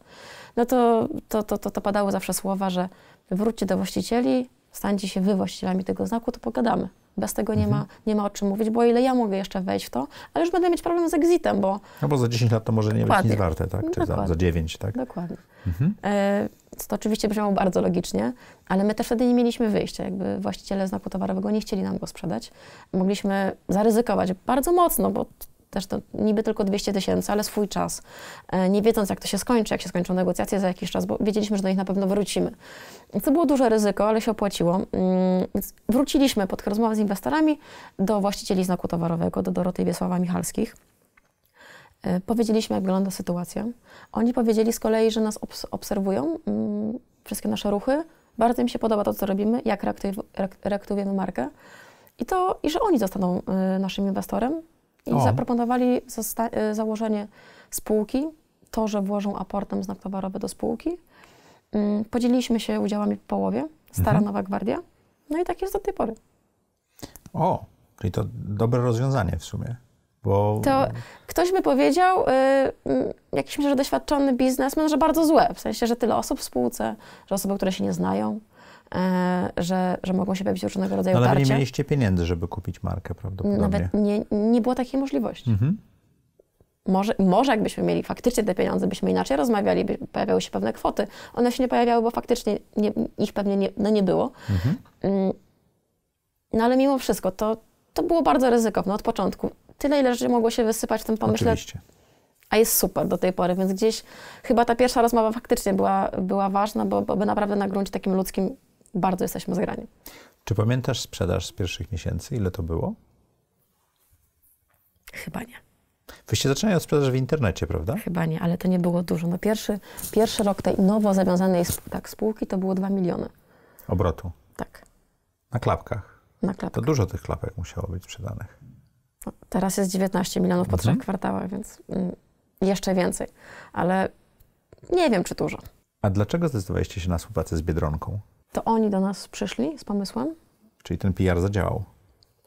No to, to, to, to, to padały zawsze słowa, że wróćcie do właścicieli, stańcie się wy właścicielami tego znaku, to pogadamy. Bez tego nie, mhm. ma, nie ma o czym mówić, bo ile ja mogę jeszcze wejść w to, ale już będę mieć problem z exitem, bo... No bo za 10 lat to może nie dokładnie. być nic warte, tak? Czy za, za 9, tak? Dokładnie. Mhm. E, to oczywiście brzmiało bardzo logicznie, ale my też wtedy nie mieliśmy wyjścia. Jakby właściciele znaku towarowego nie chcieli nam go sprzedać. Mogliśmy zaryzykować bardzo mocno, bo zresztą niby tylko 200 tysięcy, ale swój czas, e, nie wiedząc jak to się skończy, jak się skończą negocjacje za jakiś czas, bo wiedzieliśmy, że do nich na pewno wrócimy. To było duże ryzyko, ale się opłaciło. Mm, wróciliśmy pod rozmowę z inwestorami do właścicieli znaku towarowego, do Doroty i Wiesława Michalskich. E, powiedzieliśmy, jak wygląda sytuacja. Oni powiedzieli z kolei, że nas obs obserwują, mm, wszystkie nasze ruchy. Bardzo im się podoba to, co robimy, jak reaktyw reaktywujemy markę. I, to, I że oni zostaną e, naszymi inwestorem, i o. zaproponowali y, założenie spółki, to, że włożą aportem znak towarowy do spółki. Mm, podzieliliśmy się udziałami w połowie, stara mhm. nowa gwardia, no i tak jest do tej pory. O, czyli to dobre rozwiązanie w sumie. Bo... To ktoś by powiedział, y, mm, jakiś myślę, że doświadczony biznesmen, że bardzo złe, w sensie, że tyle osób w spółce, że osoby, które się nie znają. E, że, że mogą się pojawić różnego rodzaju no, Ale nie mieliście pieniędzy, żeby kupić markę prawdopodobnie. Nawet nie, nie było takiej możliwości. Mhm. Może, może jakbyśmy mieli faktycznie te pieniądze, byśmy inaczej rozmawiali, by pojawiały się pewne kwoty. One się nie pojawiały, bo faktycznie nie, ich pewnie nie, no nie było. Mhm. Mm. No ale mimo wszystko to, to było bardzo ryzykowne od początku. Tyle, ile rzeczy mogło się wysypać w tym pomyśle. Oczywiście. A jest super do tej pory, więc gdzieś chyba ta pierwsza rozmowa faktycznie była, była ważna, bo, bo naprawdę na gruncie takim ludzkim bardzo jesteśmy zgrani. Czy pamiętasz sprzedaż z pierwszych miesięcy? Ile to było? Chyba nie. Wyście zaczynali od sprzedaży w internecie, prawda? Chyba nie, ale to nie było dużo. No pierwszy, pierwszy rok tej nowo zawiązanej tak, spółki to było 2 miliony. Obrotu? Tak. Na klapkach? Na klapkach. To dużo tych klapek musiało być sprzedanych. No, teraz jest 19 milionów po mhm. trzech kwartałach, więc mm, jeszcze więcej. Ale nie wiem, czy dużo. A dlaczego zdecydowaliście się na współpracę z Biedronką? to oni do nas przyszli z pomysłem. Czyli ten PR zadziałał.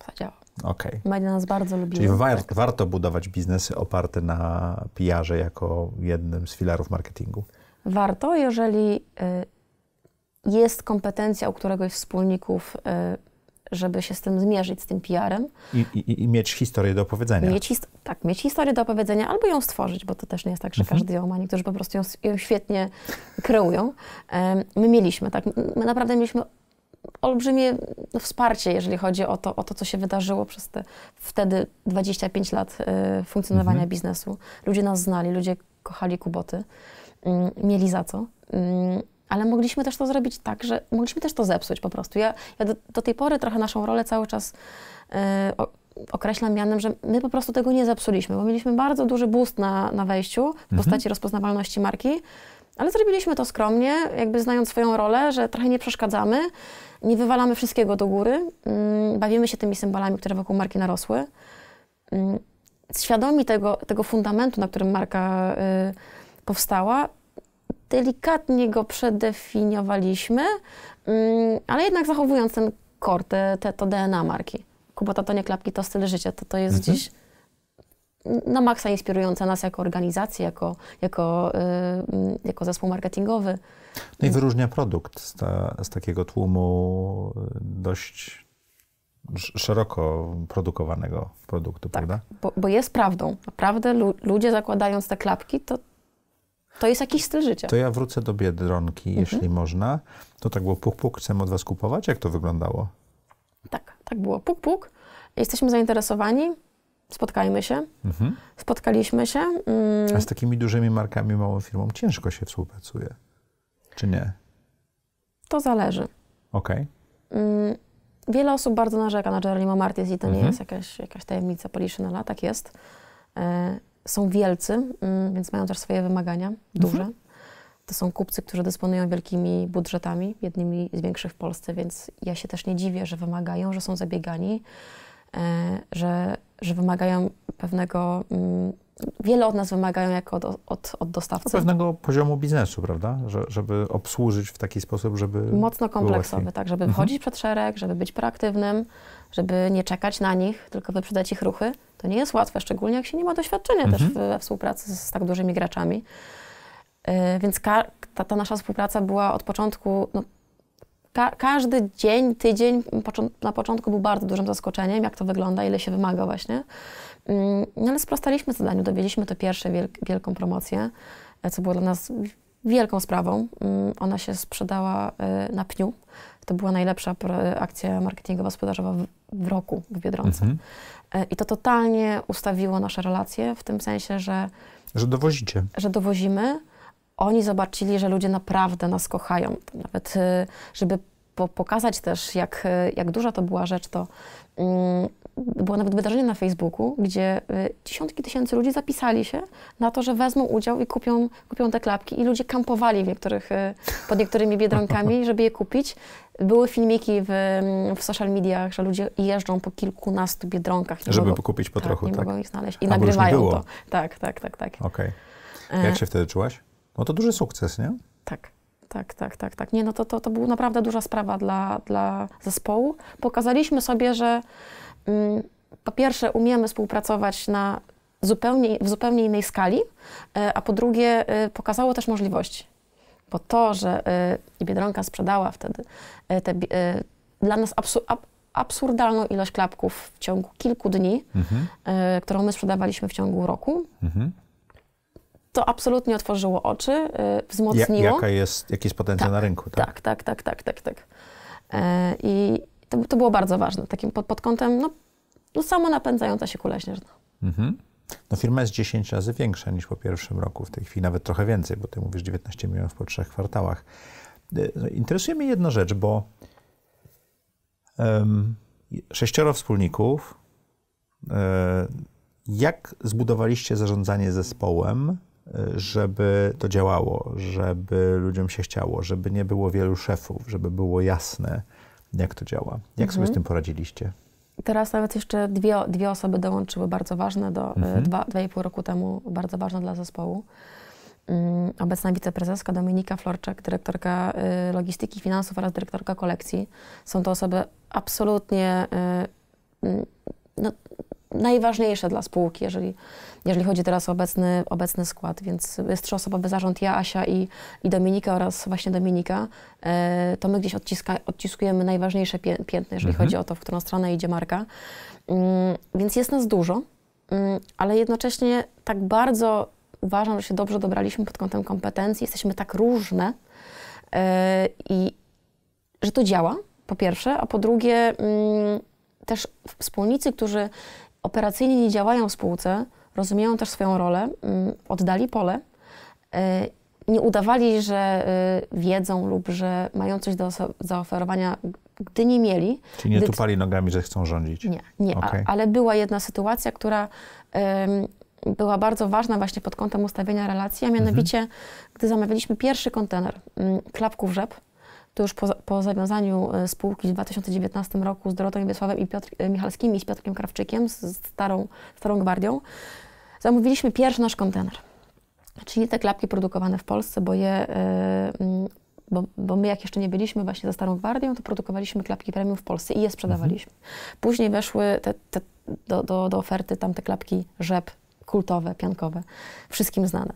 Zadziałał. Okay. Media nas bardzo lubiły. Czyli war tak. warto budować biznesy oparte na PR-ze jako jednym z filarów marketingu. Warto, jeżeli y, jest kompetencja u któregoś z wspólników y, żeby się z tym zmierzyć, z tym PR-em. I, i, I, mieć historię do opowiedzenia. Mieć his- tak, mieć historię do opowiedzenia albo ją stworzyć, bo to też nie jest tak, że mhm. każdy ją ma. Niektórzy po prostu ją, ją świetnie kreują. Um, my mieliśmy, tak, my naprawdę mieliśmy olbrzymie wsparcie, jeżeli chodzi o to, o to co się wydarzyło przez te wtedy 25 lat y, funkcjonowania mhm. biznesu. Ludzie nas znali, ludzie kochali Kuboty, y, mieli za co. Y, ale mogliśmy też to zrobić tak, że mogliśmy też to zepsuć po prostu. Ja, ja do, do, tej pory trochę naszą rolę cały czas yy, określam mianem, że my po prostu tego nie zepsuliśmy, bo mieliśmy bardzo duży boost na, na wejściu w mhm. postaci mhm. rozpoznawalności marki, ale zrobiliśmy to skromnie, jakby znając swoją rolę, że trochę nie przeszkadzamy, nie wywalamy wszystkiego do góry, yy, bawimy się tymi symbolami, które wokół marki narosły. Yy, świadomi tego, tego fundamentu, na którym marka y, powstała, delikatnie go przedefiniowaliśmy, mm, ale jednak zachowując ten core, te, te, to DNA marki. Kubota to nie klapki, to styl życia. To, to jest mhm. dziś na maksa inspirujące nas jako organizację, jako, jako, yy, jako zespół marketingowy. No i wyróżnia produkt z, ta, z takiego tłumu y, dość szeroko produkowanego produktu, tak, prawda? Bo, bo jest prawdą. Naprawdę lu ludzie zakładając te klapki, to to jest jakiś styl życia. To ja wrócę do Biedronki, mhm. jeśli można. To tak było puk, puk, chcemy od was kupować? Jak to wyglądało? Tak, tak było puk, puk. Jesteśmy zainteresowani, spotkajmy się. Mhm. Spotkaliśmy się. Mm. A z takimi dużymi markami, małą firmą ciężko się współpracuje, czy nie? To zależy. Okej. Okay. Mm. Wiele osób bardzo narzeka na Jeronimo Martins i to mhm. nie jest jakaś, jakaś tajemnica Poliszynela, tak jest. E, są wielcy, mm, więc mają też swoje wymagania duże. Mhm. To są kupcy, którzy dysponują wielkimi budżetami, jednymi z większych w Polsce, więc ja się też nie dziwię, że wymagają, że są zabiegani, e, że, że wymagają pewnego. Mm, wiele od nas wymagają jako od, od, od dostawcy. No, pewnego poziomu biznesu, prawda? Że, żeby obsłużyć w taki sposób, żeby. Mocno kompleksowy, tak, żeby mhm. wchodzić mhm. przed szereg, żeby być proaktywnym żeby nie czekać na nich, tylko wyprzedzać ich ruchy. To nie jest łatwe, szczególnie jak się nie ma doświadczenia mhm. też we współpracy z, z tak dużymi graczami. Yy, więc ta, ta, nasza współpraca była od początku, no, ka każdy dzień, tydzień począ na początku był bardzo dużym zaskoczeniem, jak to wygląda, ile się wymaga właśnie. Yy, no ale sprostaliśmy zadaniu, dowiedzieliśmy to pierwsze wielką promocję, e, co było dla nas wielką sprawą. Yy, ona się sprzedała e, na pniu to była najlepsza akcja marketingowo-sprzedażowa w roku w Biedronce. Mhm. E, I to totalnie ustawiło nasze relacje, w tym sensie, że... Że dowozicie. Że dowozimy. Oni zobaczyli, że ludzie naprawdę nas kochają. Nawet e, żeby po, pokazać też, jak, e, jak duża to była rzecz, to mm, było nawet wydarzenie na Facebooku, gdzie e, dziesiątki tysięcy ludzi zapisali się na to, że wezmą udział i kupią, kupią te klapki. I ludzie kampowali w niektórych, e, pod niektórymi biedronkami, żeby je kupić. Były filmiki w, mm, w social mediach, że ludzie jeżdżą po kilkunastu biedronkach. żeby mogą, kupić po tak, trochu, nie tak? mogą ich znaleźć. I A, nagrywają to. Tak, tak, tak. tak. Okej. Okay. Jak się wtedy czułaś? No to duży sukces, nie? Tak tak, tak, tak, tak. Nie, no to, to, to była naprawdę duża sprawa dla, dla zespołu. Pokazaliśmy sobie, że mm, po pierwsze umiemy współpracować na zupełnie, w zupełnie innej skali, e, a po drugie e, pokazało też możliwości. Bo to, że e, Biedronka sprzedała wtedy te, dla nas absu, ab, absurdalną ilość klapków w ciągu kilku dni, mhm. którą my sprzedawaliśmy w ciągu roku, mhm to absolutnie otworzyło oczy, y, wzmocniło. Ja, jaka jest, jaki jest potencjał tak, na rynku, tak? Tak, tak, tak, tak, tak. tak. E, I to, to, było bardzo ważne, takim pod, pod kątem, no, no samo napędzająca się kula śnieżna. Mhm. No firma jest 10 razy większa niż po pierwszym roku, w tej chwili nawet trochę więcej, bo ty mówisz 19 milionów po trzech kwartałach. E, no, interesuje mnie jedna rzecz, bo um, sześcioro wspólników, um, jak zbudowaliście zarządzanie zespołem, żeby to działało, żeby ludziom się chciało, żeby nie było wielu szefów, żeby było jasne, jak to działa. Jak mhm. sobie z mhm. tym poradziliście? Teraz nawet jeszcze dwie, dwie osoby dołączyły, bardzo ważne, do, e, mhm. dwa, dwa i pół roku temu, bardzo ważne dla zespołu. Mm, obecna wiceprezeska Dominika Florczak, dyrektorka e, logistyki, finansów oraz dyrektorka kolekcji. Są to osoby absolutnie e, mm, no, najważniejsze dla spółki, jeżeli, jeżeli chodzi teraz o obecny, obecny skład. Więc jest trzyosobowy zarząd, ja, Asia i, i Dominika oraz właśnie Dominika. E, to my gdzieś odciska, odciskujemy najważniejsze pię, piętno, jeżeli mhm. chodzi o to, w którą stronę idzie marka. Mm, więc jest nas dużo, mm, ale jednocześnie tak bardzo uważam, że się dobrze dobraliśmy pod kątem kompetencji. Jesteśmy tak różne e, i że to działa, po pierwsze, a po drugie... Mm, też wspólnicy, którzy operacyjnie nie działają w spółce, rozumieją też swoją rolę, mm, oddali pole, y, nie udawali, że y, wiedzą lub że mają coś do zaoferowania, gdy nie mieli. Czyli nie gdy... tupali nogami, że chcą rządzić? Nie, nie okay. a, ale była jedna sytuacja, która była bardzo ważna właśnie pod kątem ustawienia relacji, a mianowicie, mhm. gdy zamawialiśmy pierwszy kontener klapków rzep, to już po, po zawiązaniu e, spółki w 2019 roku z Dorotą Wiesławem i Piotr e, Michalskimi i z Piotrkiem Krawczykiem, z starą, starą gwardią, zamówiliśmy pierwszy nasz kontener. Czyli te klapki produkowane w Polsce, bo je e, bo, bo, my jak jeszcze nie byliśmy właśnie za Starą Gwardią, to produkowaliśmy klapki premium w Polsce i je sprzedawaliśmy. Później weszły te, te, do, do, do, oferty tam te klapki rzep kultowe, piankowe, wszystkim znane.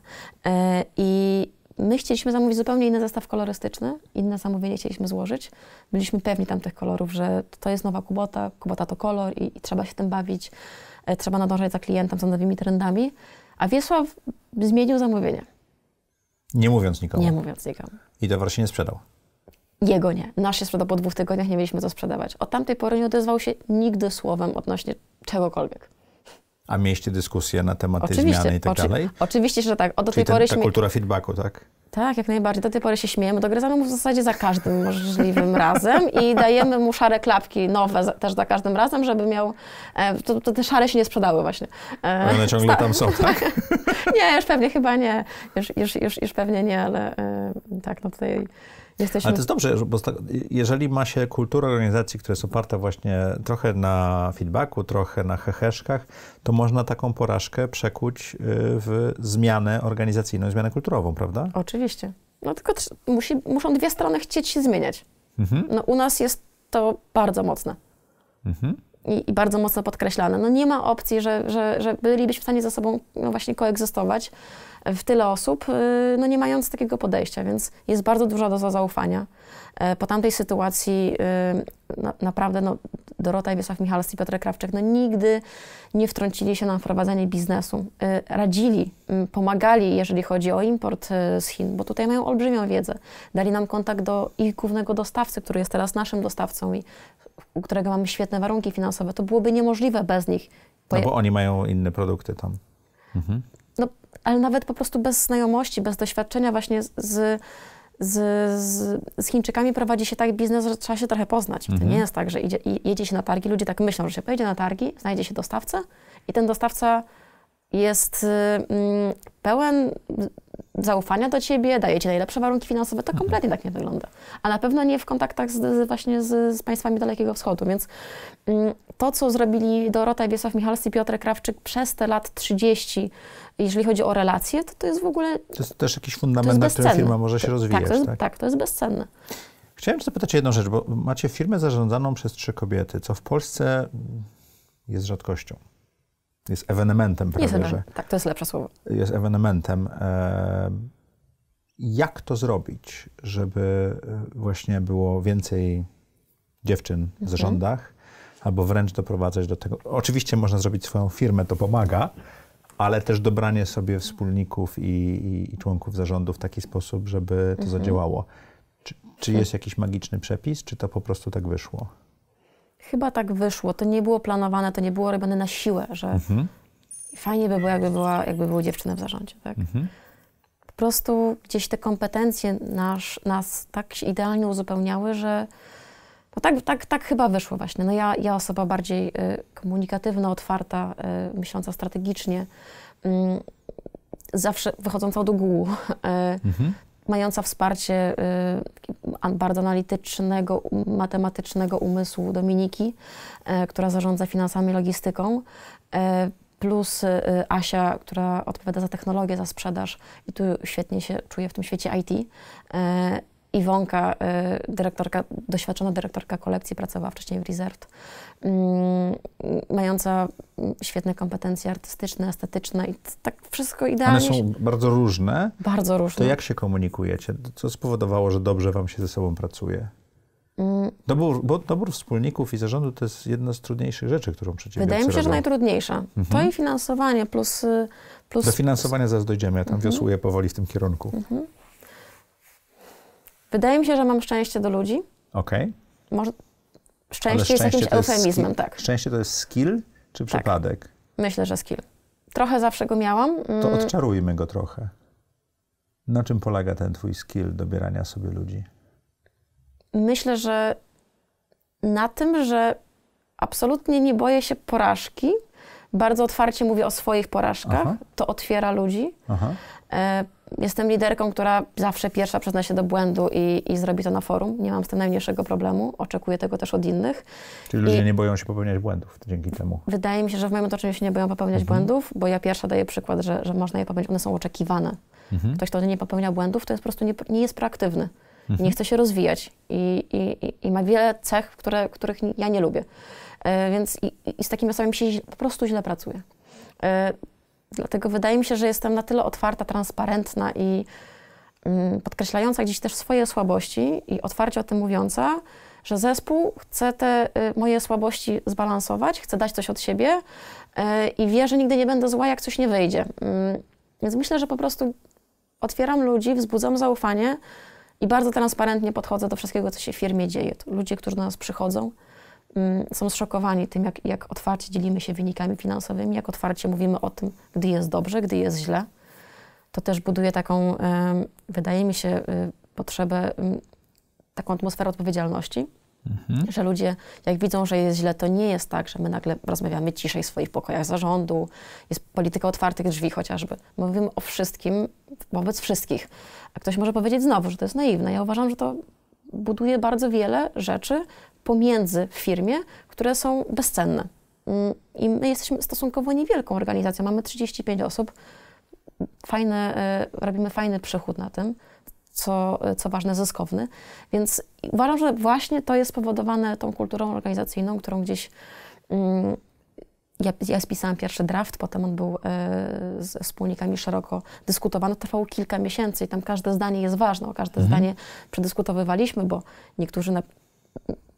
I My chcieliśmy zamówić zupełnie inny zestaw kolorystyczny, inne zamówienie chcieliśmy złożyć. Byliśmy pewni tam tych kolorów, że to jest nowa Kubota, Kubota to kolor i, i trzeba się tym bawić, e, trzeba nadążać za klientem, za nowymi trendami. A Wiesław zmienił zamówienie. Nie mówiąc nikomu. Nie mówiąc nikomu. I towar się nie sprzedał. Jego nie. Nasz się sprzedał po dwóch tygodniach, nie mieliśmy co sprzedawać. Od tamtej pory nie odezwał się nigdy słowem odnośnie czegokolwiek. A mieliście dyskusję na temat tej oczywiście, zmiany i tak oczy, dalej? Oczywiście, że tak. O, do Czyli tej pory ta kultura feedbacku, tak? Tak, jak najbardziej. Do tej pory się śmiejemy, dogryzamy mu w zasadzie za każdym możliwym razem i dajemy mu szare klapki, nowe też za każdym razem, żeby miał... E, to, to te szare się nie sprzedały właśnie. E, one ciągle tam są, tak? nie, już pewnie chyba nie. Już, już, już, już pewnie nie, ale e, tak, no tutaj Jesteśmy... Ale to jest dobrze, bo jeżeli ma się kulturę organizacji, która jest oparta właśnie trochę na feedbacku, trochę na heheszkach, to można taką porażkę przekuć y, w zmianę organizacyjną, zmianę kulturową, prawda? Oczywiście. No tylko musi, muszą dwie strony chcieć się zmieniać. Mhm. No, u nas jest to bardzo mocne. Mhm. I, i, bardzo mocno podkreślane. No nie ma opcji, że, że, że bylibyśmy w stanie ze sobą no właśnie koegzystować w tyle osób, y, no nie mając takiego podejścia, więc jest bardzo duża doza zaufania. E, po tamtej sytuacji y, na, naprawdę no, Dorota Wiesław Michalski i Piotr Krawczyk no, nigdy nie wtrącili się na prowadzenie biznesu. E, radzili, pomagali, jeżeli chodzi o import e, z Chin, bo tutaj mają olbrzymią wiedzę. Dali nam kontakt do ich głównego dostawcy, który jest teraz naszym dostawcą i u którego mamy świetne warunki finansowe. To byłoby niemożliwe bez nich. No bo oni mają inne produkty tam. Mhm ale nawet po prostu bez znajomości, bez doświadczenia właśnie z, z, z, z Chińczykami prowadzi się tak biznes, że trzeba się trochę poznać. Mhm. To nie jest tak, że idzie, jedzie się na targi, ludzie tak myślą, że się pojedzie na targi, znajdzie się dostawca i ten dostawca jest y, mm, pełen zaufania do ciebie, daje ci najlepsze warunki finansowe, to mhm. kompletnie tak nie wygląda. A na pewno nie w kontaktach z, właśnie z, z, państwami Dalekiego Wschodu. Więc mm, to, co zrobili Dorota Wiesław Michalski i Piotr Krawczyk przez te lat 30 jeżeli chodzi o relacje, to to jest w ogóle... To jest też jakiś fundament, na którym firma może się rozwijać. Tak, to jest, tak? tak, to jest bezcenne. Chciałem cię zapytać jedną rzecz, bo macie firmę zarządzaną przez trzy kobiety, co w Polsce jest rzadkością. Jest ewenementem prawie, jest Tak, to jest lepsze słowo. Jest ewenementem. Ehm, jak to zrobić, żeby e, właśnie było więcej dziewczyn w mhm. zarządach, mhm. albo wręcz doprowadzać do tego? Oczywiście można zrobić swoją firmę, to pomaga, ale też dobranie sobie wspólników i, i, i członków zarządu w taki sposób, żeby to mhm. zadziałało. Czy, czy jest jakiś magiczny przepis, czy to po prostu tak wyszło? Chyba tak wyszło. To nie było planowane, to nie było robione na siłę, że mhm. fajnie by było, jakby, była, jakby były dziewczyna w zarządzie. Tak? Mhm. Po prostu gdzieś te kompetencje nas tak idealnie uzupełniały, że bo tak, tak, tak chyba wyszło właśnie. No ja, ja osoba bardziej y, komunikatywna, otwarta, y, myśląca strategicznie, mm, zawsze wychodząca od ogółu, y, mhm. mająca wsparcie bardzo analitycznego, um, matematycznego umysłu Dominiki, która zarządza finansami, logistyką plus Asia, która odpowiada za technologię, za sprzedaż i tu świetnie się czuje w tym świecie IT. Iwonka, y, dyrektorka, doświadczona dyrektorka kolekcji, pracowała wcześniej w Resort, mm, mająca świetne kompetencje artystyczne, estetyczne i tak wszystko idealnie. One są bardzo różne. Bardzo różne. To jak się komunikujecie? Co spowodowało, że dobrze wam się ze sobą pracuje? Mm. Dobór, bo dobór wspólników i zarządu to jest jedna z trudniejszych rzeczy, którą przeciwnie. Wydaje mi się, robią. że najtrudniejsza. Mhm. To i finansowanie plus, y, plus. Do finansowania zaraz dojdziemy. Ja tam mhm. wiosłuję powoli w tym kierunku. Mhm. Wydaje mi się, że mam szczęście do ludzi. Okej. Okay. Może szczęście, szczęście, jest jakimś eufemizmem, tak. Szczęście to jest skill czy tak. przypadek? Myślę, że skill. Trochę zawsze go miałam. Mm. To odczarujmy go trochę. Na czym polega ten twój skill dobierania sobie ludzi? Myślę, że na tym, że absolutnie nie boję się porażki. Bardzo otwarcie mówię o swoich porażkach. Aha. To otwiera ludzi. Aha. E, jestem liderką, która zawsze pierwsza przyzna się do błędu i, i zrobi to na forum. Nie mam z tym najmniejszego problemu. Oczekuję tego też od innych. Czyli I ludzie nie boją się popełniać błędów dzięki temu? Wydaje mi się, że w moim otoczeniu się nie boją popełniać mhm. błędów, bo ja pierwsza daję przykład, że, że można je popełnić. One są oczekiwane. Mhm. Ktoś, kto nie popełnia błędów, to jest po prostu nie, nie jest proaktywny. Mhm. Nie chce się rozwijać i, i, i ma wiele cech, które, których ja nie lubię. E, więc i, i z takimi osobami się po prostu źle pracuje e, Dlatego wydaje mi się, że jestem na tyle otwarta, transparentna i mm, podkreślająca gdzieś też swoje słabości i otwarcie o tym mówiąca, że zespół chce te y, moje słabości zbalansować, chce dać coś od siebie y, i wie, że nigdy nie będę zła, jak coś nie wyjdzie. Mm, więc myślę, że po prostu otwieram ludzi, wzbudzam zaufanie i bardzo transparentnie podchodzę do wszystkiego, co się w firmie dzieje. To ludzie, którzy do nas przychodzą, Mm, są zszokowani tym, jak, jak otwarcie dzielimy się wynikami finansowymi, jak otwarcie mówimy o tym, gdy jest dobrze, gdy jest źle. To też buduje taką, wydaje mi się, y, potrzebę, mm, taką atmosferę odpowiedzialności, mhm. że ludzie, jak widzą, że jest źle, to nie jest tak, że my nagle rozmawiamy ciszej w swoich pokojach zarządu, jest polityka otwartych drzwi chociażby. Mówimy o wszystkim wobec wszystkich. A ktoś może powiedzieć znowu, że to jest naiwne. Ja uważam, że to buduje bardzo wiele rzeczy pomiędzy w firmie, które są bezcenne. Mm, I my jesteśmy stosunkowo niewielką organizacją, mamy 35 osób, fajne, e, robimy fajny przychód na tym, co, e, co ważne, zyskowny. Więc uważam, że właśnie to jest spowodowane tą kulturą organizacyjną, którą gdzieś. Mm, ja, ja spisałam pierwszy draft, potem on był e, z wspólnikami szeroko dyskutowany. Trwało kilka miesięcy i tam każde zdanie jest ważne. O każde mhm. zdanie przedyskutowywaliśmy, bo niektórzy na,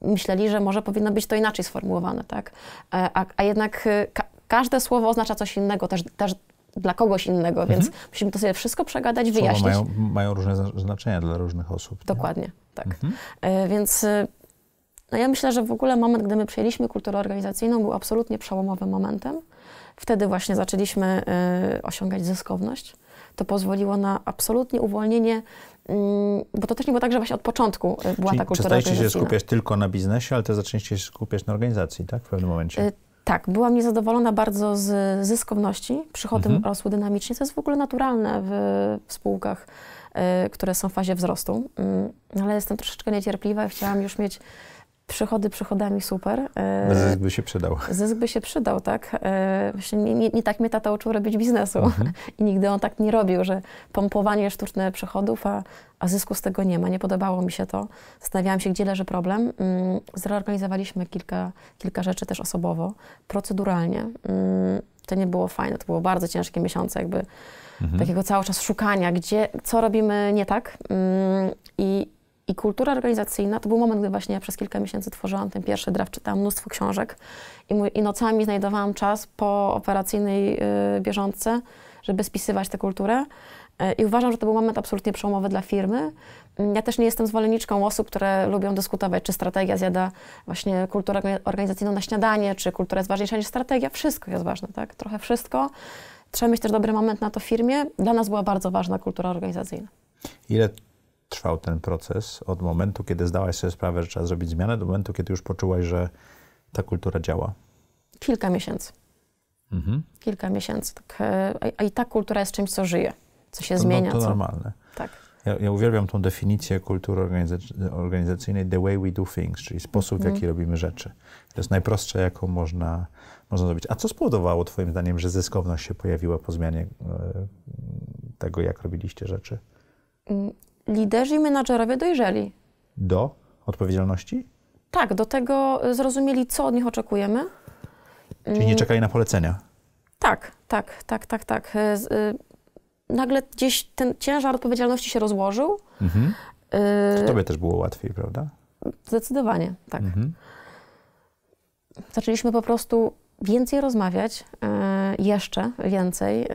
myśleli, że może powinno być to inaczej sformułowane, tak? E, a, a jednak e, ka każde słowo oznacza coś innego, też, też dla kogoś innego, mhm. więc musimy to sobie wszystko przegadać, Słowa wyjaśnić. Mają, mają, różne znaczenia dla różnych osób. Dokładnie, tak. Mhm. E, więc no ja myślę, że w ogóle moment, gdy my przyjęliśmy kulturę organizacyjną, był absolutnie przełomowym momentem. Wtedy właśnie zaczęliśmy y, osiągać zyskowność to pozwoliło na absolutnie uwolnienie mm, bo to też nie było tak, że właśnie od początku y, była Czyli ta kultura przestaliście się skupiać tylko na biznesie, ale też zaczęliście się skupiać na organizacji, tak, w pewnym momencie? Y, tak, byłam niezadowolona bardzo z zyskowności. Przychody mhm. rosły dynamicznie, co jest w ogóle naturalne w, w spółkach, y, które są w fazie wzrostu. Y, ale jestem troszeczkę niecierpliwa i chciałam już mieć Przychody przychodami super. E, zysk by się przydał. Zysk by się przydał, tak. E, właśnie nie, nie, nie tak mnie tata uczył robić biznesu. Mhm. I nigdy on tak nie robił, że pompowanie sztuczne przychodów, a, a zysku z tego nie ma. Nie podobało mi się to. Zastanawiałam się, gdzie leży problem. Mm, Zreorganizowaliśmy kilka, kilka rzeczy też osobowo, proceduralnie. Mm, to nie było fajne, to było bardzo ciężkie miesiące, jakby mhm. takiego cały czas szukania, gdzie, co robimy nie tak. Mm, I i kultura organizacyjna to był moment, gdy właśnie ja przez kilka miesięcy tworzyłam ten pierwszy draft, czytałam mnóstwo książek i, mój, i nocami znajdowałam czas po operacyjnej y, żeby spisywać tę kulturę. Y, I uważam, że to był moment absolutnie przełomowy dla firmy. Mm, ja też nie jestem zwolenniczką osób, które lubią dyskutować, czy strategia zjada właśnie kulturę organizacyjną na śniadanie, czy kultura jest ważniejsza niż strategia. Wszystko jest ważne, tak? Trochę wszystko. Trzeba mieć też dobry moment na to w firmie. Dla nas była bardzo ważna kultura organizacyjna. Ile trwał ten proces od momentu, kiedy zdałaś sobie sprawę, że trzeba zrobić zmianę, do momentu, kiedy już poczułaś, że ta kultura działa? Kilka miesięcy. Mhm. Kilka miesięcy. Tak, e, a, i ta kultura jest czymś, co żyje, co się to, no zmienia. No, to co... normalne. Tak. Ja, ja, uwielbiam tą definicję kultury organizacyjnej the way we do things, czyli sposób, w mhm. jaki mhm. robimy rzeczy. To jest najprostsze, jaką można, można zrobić. A co spowodowało Twoim zdaniem, że zyskowność się pojawiła po zmianie e, tego, jak robiliście rzeczy? Mm, liderzy i menadżerowie dojrzeli. Do odpowiedzialności? Tak, do tego zrozumieli, co od nich oczekujemy. Czyli nie mm. czekali na polecenia. Tak, tak, tak, tak, tak. E, e, nagle gdzieś ten ciężar odpowiedzialności się rozłożył. Mhm. E, to tobie też było łatwiej, prawda? Zdecydowanie, tak. Mhm. Zaczęliśmy po prostu więcej rozmawiać, jeszcze więcej,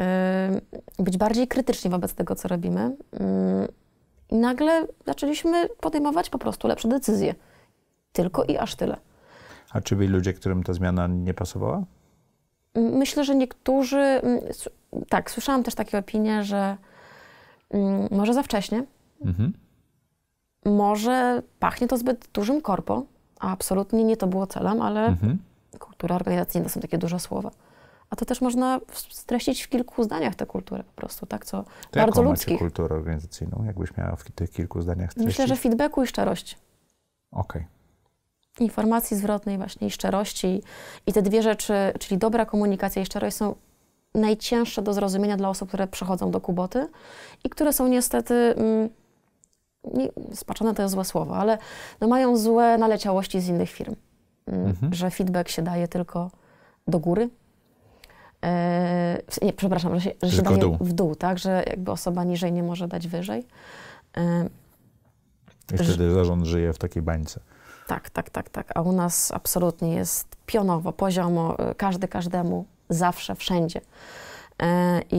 być bardziej krytyczni wobec tego, co robimy mm. I nagle zaczęliśmy podejmować po prostu lepsze decyzje. Tylko i aż tyle. A czy byli ludzie, którym ta zmiana nie pasowała? Mm, myślę, że niektórzy. Mm, tak, słyszałam też takie opinie, że mm, może za wcześnie. Mhm. Może pachnie to zbyt dużym korpo. Absolutnie nie to było celem, ale mhm. kultura organizacyjna to są takie duże słowa. A to też można streścić w kilku zdaniach tę kulturę po prostu, tak? Co to bardzo ludzkich. Jaką kulturę organizacyjną, jakbyś miała w tych kilku zdaniach streścić? Myślę, że feedbacku i szczerość. Okej. Okay informacji zwrotnej właśnie i szczerości. I te dwie rzeczy, czyli dobra komunikacja i szczerość są najcięższe do zrozumienia dla osób, które przechodzą do Kuboty i które są niestety, mm, nie, spaczone to jest złe słowo, ale no mają złe naleciałości z innych firm. Mm, mhm. Że feedback się daje tylko do góry, E, nie, przepraszam, że się, że się dół. w dół, tak? Że jakby osoba niżej nie może dać wyżej. E, I wtedy zarząd żyje w takiej bańce. Tak, tak, tak, tak. A u nas absolutnie jest pionowo, poziomo, e, każdy każdemu, zawsze, wszędzie. I,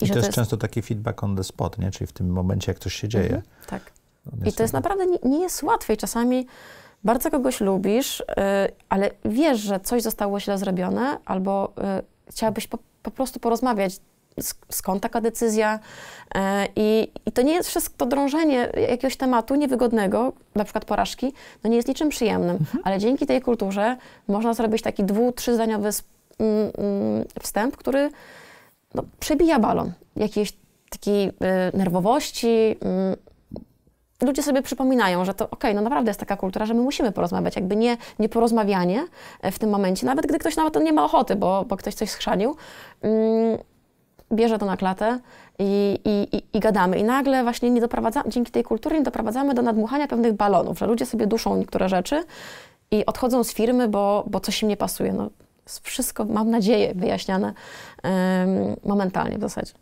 i, I to, jest, jest często taki feedback on the spot, nie? czyli w tym momencie, jak coś się mhm, dzieje. Mhm, tak. No, I to jest naprawdę, nie, nie jest łatwe i czasami bardzo kogoś lubisz, ale wiesz, że coś zostało źle zrobione albo chciałabyś po, po prostu porozmawiać, skąd taka decyzja. E, I, I, to nie jest wszystko drążenie jakiegoś tematu niewygodnego, na przykład porażki, no nie jest niczym przyjemnym, mhm. ale dzięki tej kulturze można zrobić taki dwu-, trzyzdaniowy mm, mm, wstęp, który no, przebija balon jakiejś takiej e, nerwowości, mm, ludzie sobie przypominają, że to okej, okay, no naprawdę jest taka kultura, że my musimy porozmawiać. Jakby nie, nie porozmawianie e, w tym momencie, nawet gdy ktoś nawet nie ma ochoty, bo, bo ktoś coś schrzanił, mm, bierze to na klatę i, i, i, gadamy. I nagle właśnie nie doprowadza, dzięki tej kulturze nie doprowadzamy do nadmuchania pewnych balonów, że ludzie sobie duszą niektóre rzeczy i odchodzą z firmy, bo, bo coś im nie pasuje. No, wszystko, mam nadzieję, wyjaśniane momentalnie w zasadzie.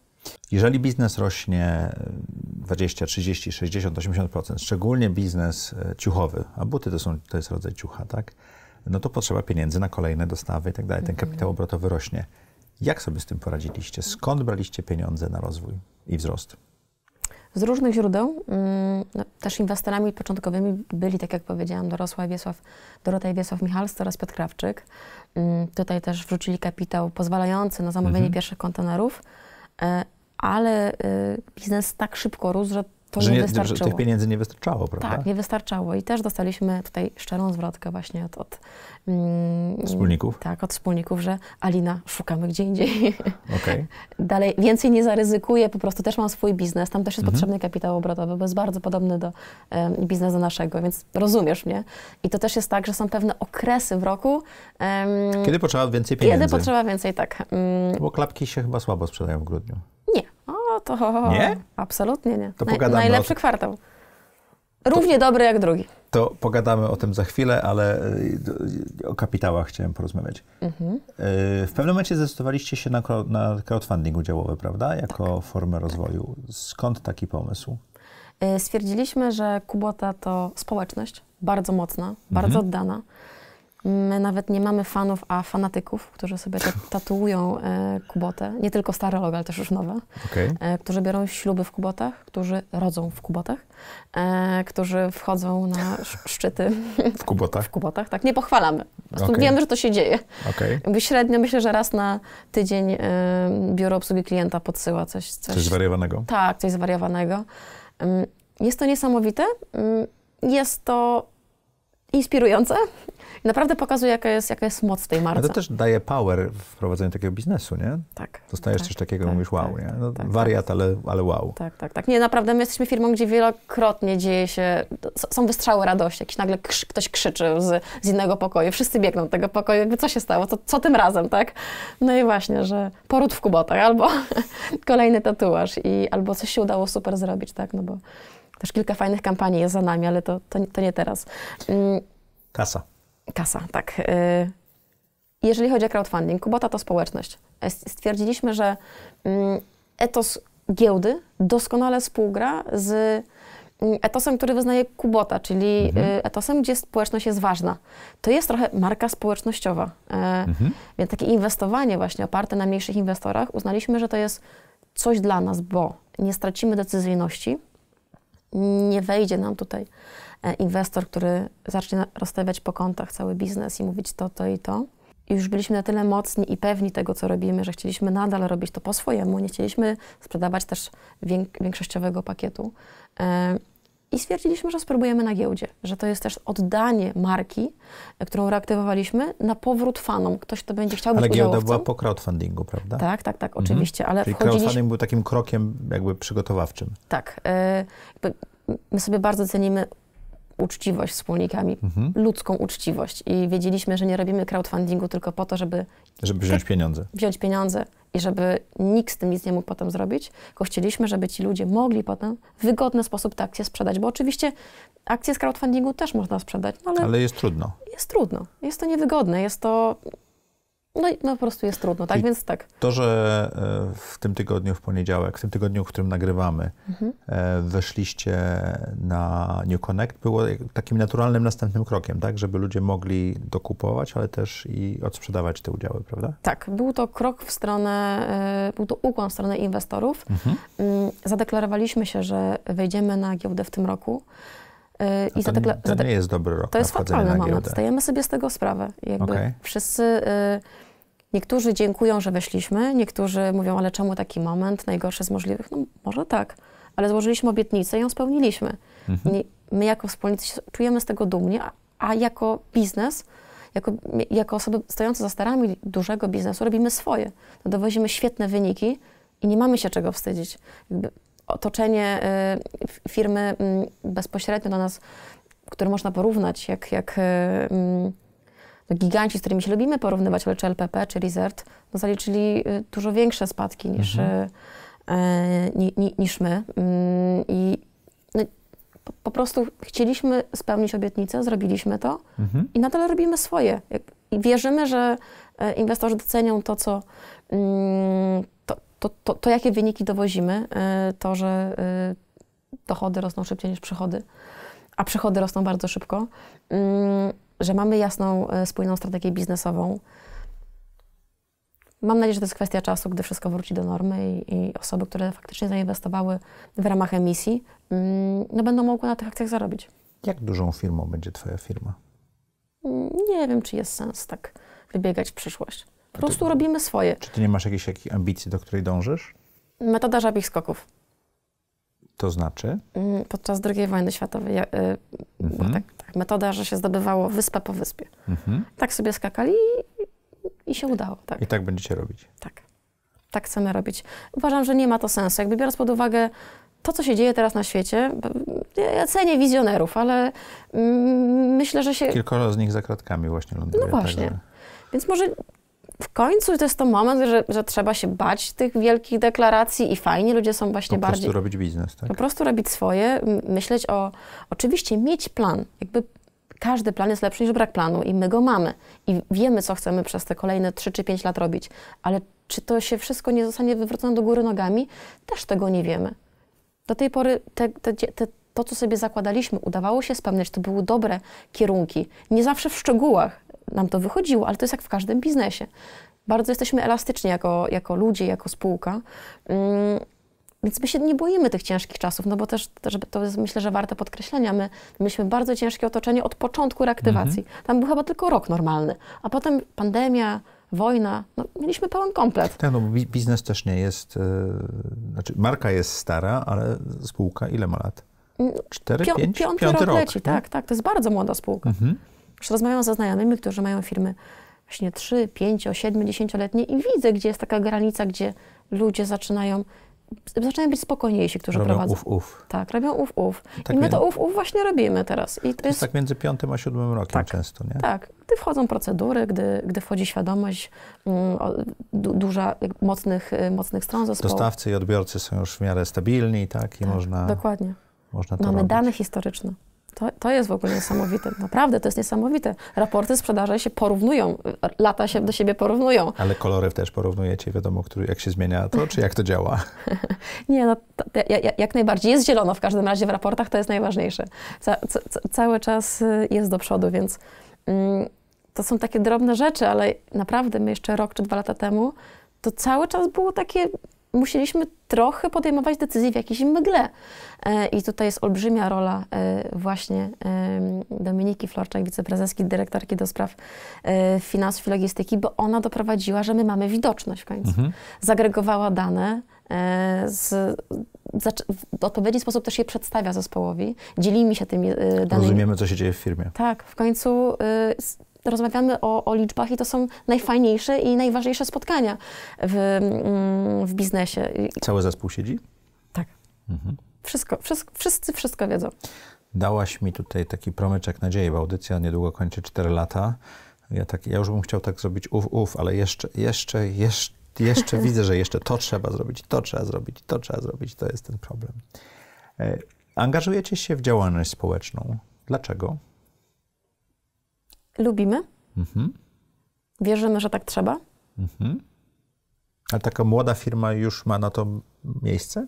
Jeżeli biznes rośnie 20, 30, 60, 80%, szczególnie biznes e, ciuchowy, a buty to, są, to jest rodzaj ciucha, tak? No to potrzeba pieniędzy na kolejne dostawy i tak dalej. Ten mhm. kapitał obrotowy rośnie. Jak sobie z tym poradziliście? Skąd braliście pieniądze na rozwój i wzrost? z różnych źródeł. Mm, no, też inwestorami początkowymi byli, tak jak powiedziałam, dorosła Wiesław, Dorota i Wiesław Michalski oraz Piotr Krawczyk. Mm, tutaj też wrzucili kapitał pozwalający na zamówienie mhm. pierwszych kontenerów. E, ale e, biznes tak szybko rósł, że to że nie, wystarczyło. Że tych pieniędzy nie wystarczało, prawda? Tak, nie wystarczało. I też dostaliśmy tutaj szczerą zwrotkę właśnie od, od mm, wspólników. Tak, od wspólników, że Alina, szukamy gdzie indziej. Okay. Dalej, więcej nie zaryzykuję, po prostu też mam swój biznes, tam też jest mhm. potrzebny kapitał obrotowy, bo jest bardzo podobny do um, biznesu naszego, więc rozumiesz mnie. I to też jest tak, że są pewne okresy w roku. Um, kiedy potrzeba więcej pieniędzy. Kiedy potrzeba więcej, tak. Um, bo klapki się chyba słabo sprzedają w grudniu. To nie? Absolutnie nie. To Naj najlepszy o... kwartał. Równie to... dobry jak drugi. To pogadamy o tym za chwilę, ale y, o kapitałach chciałem porozmawiać. Mhm. Y, w pewnym momencie zdecydowaliście się na, na crowdfunding udziałowy, prawda? Jako tak. formę rozwoju. Skąd taki pomysł? Y, stwierdziliśmy, że Kubota to społeczność bardzo mocna, mhm. bardzo oddana My nawet nie mamy fanów, a fanatyków, którzy sobie tatuują e, kubotę. Nie tylko stare logo, ale też już nowe. Okay. E, którzy biorą śluby w kubotach, którzy rodzą w kubotach, e, którzy wchodzą na szczyty. W kubotach? W kubotach, tak. Nie pochwalamy. Po okay. wiemy, że to się dzieje. Okay. Średnio myślę, że raz na tydzień e, biuro obsługi klienta podsyła coś. Coś, coś zwariowanego? Tak, coś zwariowanego. Jest to niesamowite. Jest to inspirujące naprawdę pokazuje, jaka jest, jaka jest moc tej marki. Ale to też daje power w prowadzeniu takiego biznesu, nie? Tak. Dostajesz tak, coś takiego, tak, mówisz wow, tak, nie? No, tak, tak. wariat, Ale, ale wow. Tak, tak, tak. Nie, naprawdę my jesteśmy firmą, gdzie wielokrotnie dzieje się, są wystrzały radości, jakiś nagle krz, ktoś krzyczy z, z innego pokoju, wszyscy biegną do tego pokoju, jakby co się stało, co, co tym razem, tak? No i właśnie, że poród w kubotach, albo kolejny tatuaż i albo coś się udało super zrobić, tak? No bo też kilka fajnych kampanii jest za nami, ale to, to, to nie teraz. Mm. Kasa. Kasa, tak. Y, jeżeli chodzi o crowdfunding, Kubota to społeczność. Stwierdziliśmy, że mm, etos giełdy doskonale współgra z mm, etosem, który wyznaje Kubota, czyli mhm. Y, etosem, gdzie społeczność jest ważna. To jest trochę marka społecznościowa. Y, mhm. Więc takie inwestowanie właśnie oparte na mniejszych inwestorach uznaliśmy, że to jest coś dla nas, bo nie stracimy decyzyjności, nie wejdzie nam tutaj E, inwestor, który zacznie rozstawiać po kątach cały biznes i mówić to, to i to. I już byliśmy na tyle mocni i pewni tego, co robimy, że chcieliśmy nadal robić to po swojemu, nie chcieliśmy sprzedawać też większościowego pakietu. E, I stwierdziliśmy, że spróbujemy na giełdzie, że to jest też oddanie marki, e, którą reaktywowaliśmy, na powrót fanom. Ktoś, kto będzie chciał ale być Ale giełda była po crowdfundingu, prawda? Tak, tak, tak, mhm. oczywiście. Mhm. Ale Czyli crowdfunding był takim krokiem jakby przygotowawczym. Tak. my sobie bardzo cenimy uczciwość z wspólnikami, mhm. ludzką uczciwość. I wiedzieliśmy, że nie robimy crowdfundingu tylko po to, żeby... Żeby wziąć pieniądze. Wziąć pieniądze i żeby nikt z tym nic nie mógł potem zrobić, tylko chcieliśmy, żeby ci ludzie mogli potem w wygodny sposób te akcje sprzedać, bo oczywiście akcje z crowdfundingu też można sprzedać, no ale... Ale jest trudno. Jest trudno. Jest to niewygodne, jest to no i no, po prostu jest trudno, tak? I Więc tak. To, że e, w tym tygodniu, w poniedziałek, w tym tygodniu, w którym nagrywamy, mhm. E, weszliście na New Connect, było takim naturalnym następnym krokiem, tak? Żeby ludzie mogli dokupować, ale też i odsprzedawać te udziały, prawda? Tak, był to krok w stronę, e, był to ukłon w stronę inwestorów. Mhm. Mm, zadeklarowaliśmy się, że wejdziemy na giełdę w tym roku. Y, I to, to nie jest dobry rok. To jest fatalny moment. Zdajemy sobie z tego sprawę. Jakby okay. Wszyscy. Y, niektórzy dziękują, że weszliśmy, niektórzy mówią, ale czemu taki moment, najgorszy z możliwych? No może tak, ale złożyliśmy obietnicę i ją spełniliśmy. Mhm. My jako wspólnicy czujemy z tego dumnie, a, a jako biznes, jako, jako, osoby stojące za starami dużego biznesu robimy swoje. No, dowozimy świetne wyniki i nie mamy się czego wstydzić. Jakby otoczenie y, firmy mm, bezpośrednio do nas, które można porównać, jak, jak y, mm, no, giganci, z którymi się lubimy porównywać, ale czy LPP, czy Resort, no, zaliczyli y, dużo większe spadki niż, mhm. ni, ni, niż my. Mm, I no, po prostu chcieliśmy spełnić obietnicę, zrobiliśmy to mhm. i nadal robimy swoje. I wierzymy, że inwestorzy docenią to, co, to, to, to, to, jakie wyniki dowozimy, y, to, że y, dochody rosną szybciej niż przychody, a przychody rosną bardzo szybko, mm, że mamy jasną, y, spójną strategię biznesową. Mam nadzieję, że to jest kwestia czasu, gdy wszystko wróci do normy i, i osoby, które faktycznie zainwestowały w ramach emisji, mm, no będą mogły na tych akcjach zarobić. Jak dużą firmą będzie Twoja firma? Mm, nie wiem, czy jest sens tak wybiegać w przyszłość. Po prostu ty, robimy swoje. Czy ty nie masz jakiejś, ambicji, do której dążysz? Metoda żabich skoków. To znaczy? Mm, podczas II wojny światowej ja, y, y mhm. tak, tak, metoda, że się zdobywało wyspę po wyspie. Mhm. Tak sobie skakali i, i się udało. Tak. I tak będziecie robić? Tak. Tak chcemy robić. Uważam, że nie ma to sensu. Jakby biorąc pod uwagę to, co się dzieje teraz na świecie, ja cenię wizjonerów, ale mm, myślę, że się... Kilkoro z nich za kratkami właśnie ląduje. No właśnie. Więc może w końcu to jest to moment, że, że, trzeba się bać tych wielkich deklaracji i fajnie ludzie są właśnie bardziej... Po prostu bardziej, robić biznes, tak? Po prostu robić swoje, myśleć o... Oczywiście mieć plan, jakby każdy plan jest lepszy niż brak planu i my go mamy. I wiemy, co chcemy przez te kolejne 3 czy 5 lat robić, ale czy to się wszystko nie zostanie wywrócone do góry nogami? Też tego nie wiemy. Do tej pory te, te, te, to, co sobie zakładaliśmy, udawało się spełniać, to były dobre kierunki. Nie zawsze w szczegółach, nam to wychodziło, ale to jest jak w każdym biznesie. Bardzo jesteśmy elastyczni jako, jako ludzie, jako spółka. Mm, więc my się nie boimy tych ciężkich czasów, no bo też, żeby to jest myślę, że warte podkreślenia. My mieliśmy bardzo ciężkie otoczenie od początku reaktywacji. Mhm. Tam był chyba tylko rok normalny, a potem pandemia, wojna, no, mieliśmy pełen komplet. Tak, no biznes też nie jest, yy, znaczy marka jest stara, ale spółka ile ma lat? Mm, Cztery Pią, pięć Piąty, piąty rok, rok leci, tak, no. tak. To jest bardzo młoda spółka. Mhm. Już rozmawiam ze znajomymi, którzy mają firmy właśnie 3, 5, 7, 10-letnie i widzę, gdzie jest taka granica, gdzie ludzie zaczynają zaczynają być spokojniejsi, którzy robią prowadzą. Uf, uf. Tak, robią uf, uf. Tak I my to uf, uf właśnie robimy teraz. I to, jest... to jest tak między piątym a siódmym rokiem tak, często, nie? Tak. Gdy wchodzą procedury, gdy, gdy wchodzi świadomość mm, duża, mocnych, y, mocnych stron zespołu. Dostawcy i odbiorcy są już w miarę stabilni, tak? I tak, można... Dokładnie. Można to Mamy robić. dane historyczne. To, to jest w ogóle niesamowite, naprawdę to jest niesamowite. Raporty sprzedaży się porównują, lata się do siebie porównują. Ale kolory też porównujecie, wiadomo, który, jak się zmienia to, czy jak to działa? Nie, no to, ja, jak najbardziej. Jest zielono w każdym razie w raportach, to jest najważniejsze. Ca, ca, cały czas y, jest do przodu, więc mm, to są takie drobne rzeczy, ale naprawdę my jeszcze rok czy dwa lata temu to cały czas było takie musieliśmy trochę podejmować decyzje w jakiejś mgle. E, I tutaj jest olbrzymia rola e, właśnie Dominiki Florczak, wiceprezeski, dyrektorki do spraw e, finansów i logistyki, bo ona doprowadziła, że my mamy widoczność w końcu. Mhm. Zagregowała dane, z, w odpowiedni sposób też je przedstawia zespołowi, dzielimy się tymi danymi. Rozumiemy, co się dzieje w firmie. Tak, w końcu rozmawiamy o, o, liczbach i to są najfajniejsze i najważniejsze spotkania w, mm, w biznesie. Cały zespół siedzi? Tak. Mhm. Wszystko, wszystko, wszyscy wszystko wiedzą. Dałaś mi tutaj taki promyczek nadziei, bo audycja niedługo kończy 4 lata. Ja, tak, ja już bym chciał tak zrobić Uf, uf, ale jeszcze, jeszcze, jeszcze, jeszcze widzę, że jeszcze to trzeba zrobić, to trzeba zrobić, to trzeba zrobić. To jest ten problem. E, angażujecie się w działalność społeczną. Dlaczego? lubimy, mhm. wierzymy, że tak trzeba. Mhm. Ale taka młoda firma już ma na to miejsce?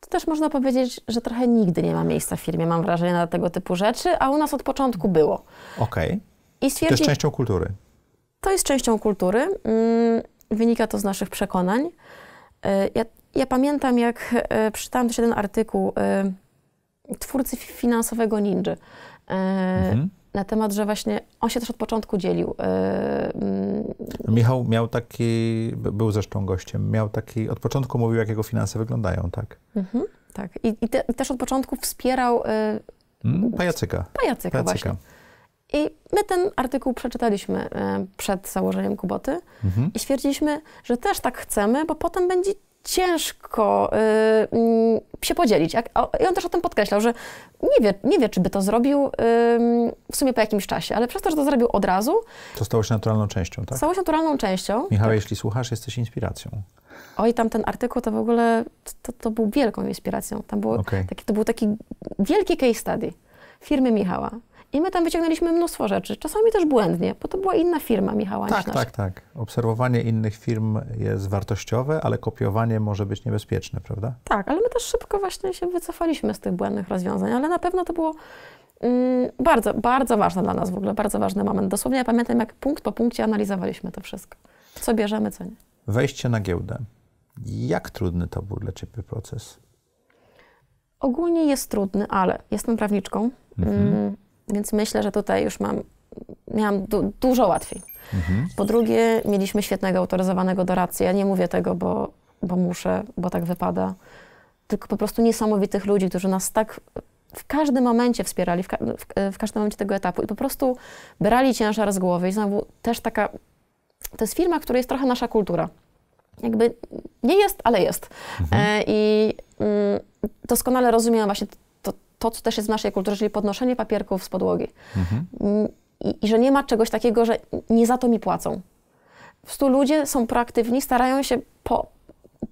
To też można powiedzieć, że trochę nigdy nie ma miejsca w firmie, mam wrażenie, na tego typu rzeczy, a u nas od początku było. Okej. Okay. I stwierdzi... To jest częścią kultury. To jest częścią kultury. Mm, wynika to z naszych przekonań. Y, ja, ja pamiętam, jak y, czytałam też jeden artykuł y, twórcy finansowego ninja. Mhm na temat, że właśnie on się też od początku dzielił. Yy, Michał miał taki, był zresztą gościem, miał taki, od początku mówił, jak jego finanse wyglądają, tak? Mhm, tak. I, i, te, i, też od początku wspierał... Yy, pajacyka. pajacyka. Pajacyka, właśnie. I my ten artykuł przeczytaliśmy y, przed założeniem Kuboty mhm. i stwierdziliśmy, że też tak chcemy, bo potem będzie ciężko y, mm, się podzielić. I on też o tym podkreślał, że nie wie, nie wie czy by to zrobił y, w sumie po jakimś czasie, ale przez to, że to zrobił od razu. To stało się naturalną częścią, tak? Stało się naturalną częścią. Michał, tak. jeśli słuchasz, jesteś inspiracją. Oj, tam ten artykuł to w ogóle, to, to był wielką inspiracją. Tam było okay. taki, to był taki wielki case study firmy Michała. I my tam wyciągnęliśmy mnóstwo rzeczy, czasami też błędnie, bo to była inna firma Michała Tak, tak, tak. Obserwowanie innych firm jest wartościowe, ale kopiowanie może być niebezpieczne, prawda? Tak, ale my też szybko właśnie się wycofaliśmy z tych błędnych rozwiązań, ale na pewno to było mm, bardzo, bardzo ważne dla nas w ogóle, bardzo ważny moment. Dosłownie ja pamiętam, jak punkt po punkcie analizowaliśmy to wszystko. Co bierzemy, co nie. Wejście na giełdę. Jak trudny to był dla Ciebie proces? Ogólnie jest trudny, ale jestem prawniczką. Mhm. Mm, więc myślę, że tutaj już mam, miałam du dużo łatwiej. Mhm. Po drugie, mieliśmy świetnego, autoryzowanego doradcę. Ja nie mówię tego, bo, bo muszę, bo tak wypada. Tylko po prostu niesamowitych ludzi, którzy nas tak w każdym momencie wspierali, w, ka w, w każdym momencie tego etapu i po prostu brali ciężar z głowy. I znowu też taka, to jest firma, która jest trochę nasza kultura. Jakby nie jest, ale jest. Mhm. E, I mm, doskonale rozumiem właśnie to, co też jest w naszej kulturze, czyli podnoszenie papierków z podłogi. Mhm. I, I, że nie ma czegoś takiego, że nie za to mi płacą. W stu ludzie są proaktywni, starają się, po,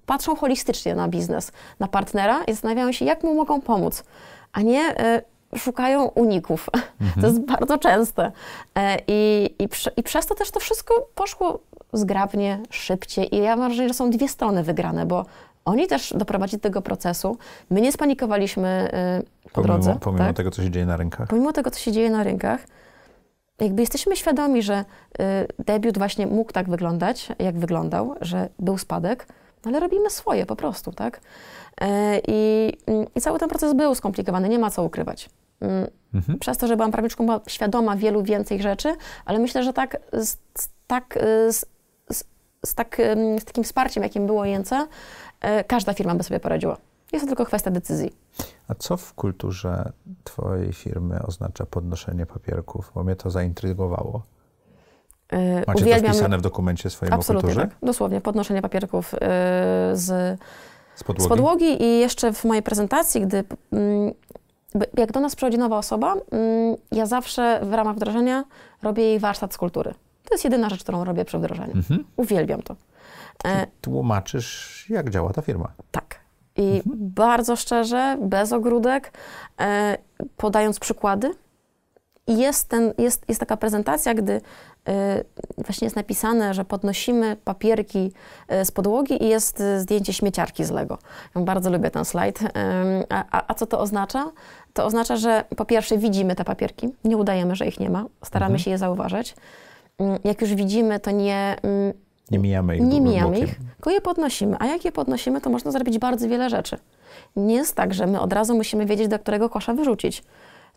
patrzą holistycznie na biznes, na partnera i zastanawiają się, jak mu mogą pomóc, a nie y, szukają uników. Mhm. To jest bardzo częste. E, I, i, I przez to też to wszystko poszło zgrabnie, szybciej. I ja mam wrażenie, że są dwie strony wygrane, bo oni też doprowadzili do tego procesu. My nie spanikowaliśmy y, po pomimo, drodze. Pomimo tak? tego, co się dzieje na rynkach. Pomimo tego, co się dzieje na rynkach. Jakby jesteśmy świadomi, że y, debiut właśnie mógł tak wyglądać, jak wyglądał, że był spadek, no ale robimy swoje po prostu, tak? E, I, mm, I, cały ten proces był skomplikowany, nie ma co ukrywać. Mm, mhm. Przez to, że byłam prawniczką, świadoma wielu więcej rzeczy, ale myślę, że tak, z, tak y, z, tak, z takim wsparciem, jakim było INC, e, każda firma by sobie poradziła. Jest to tylko kwestia decyzji. A co w kulturze Twojej firmy oznacza podnoszenie papierków? Bo mnie to zaintrygowało. E, Macie Uwielbiam... to wpisane w dokumencie swojej Absolutnie, kulturze? Tak. Dosłownie, podnoszenie papierków e, z, z, podłogi? z, podłogi? i jeszcze w mojej prezentacji, gdy jak do nas przychodzi nowa osoba, ja zawsze w ramach wdrożenia robię jej warsztat z kultury. To jest jedyna rzecz, którą robię przy wdrożeniu. Mhm. Uwielbiam to. E, tłumaczysz, jak działa ta firma. Tak. I mhm. bardzo szczerze, bez ogródek, e, podając przykłady, jest, ten, jest, jest taka prezentacja, gdy e, właśnie jest napisane, że podnosimy papierki e, z podłogi i jest zdjęcie śmieciarki z Lego. Ja bardzo lubię ten slajd. A, a, a, co to oznacza? To oznacza, że po pierwsze widzimy te papierki, nie udajemy, że ich nie ma, staramy mhm. się je zauważyć. Mm, jak już widzimy, to nie. Mm, nie mijamy ich. Nie mijamy ich, tylko je podnosimy. A jak je podnosimy, to można zrobić bardzo wiele rzeczy. Nie jest tak, że my od razu musimy wiedzieć, do którego kosza wyrzucić.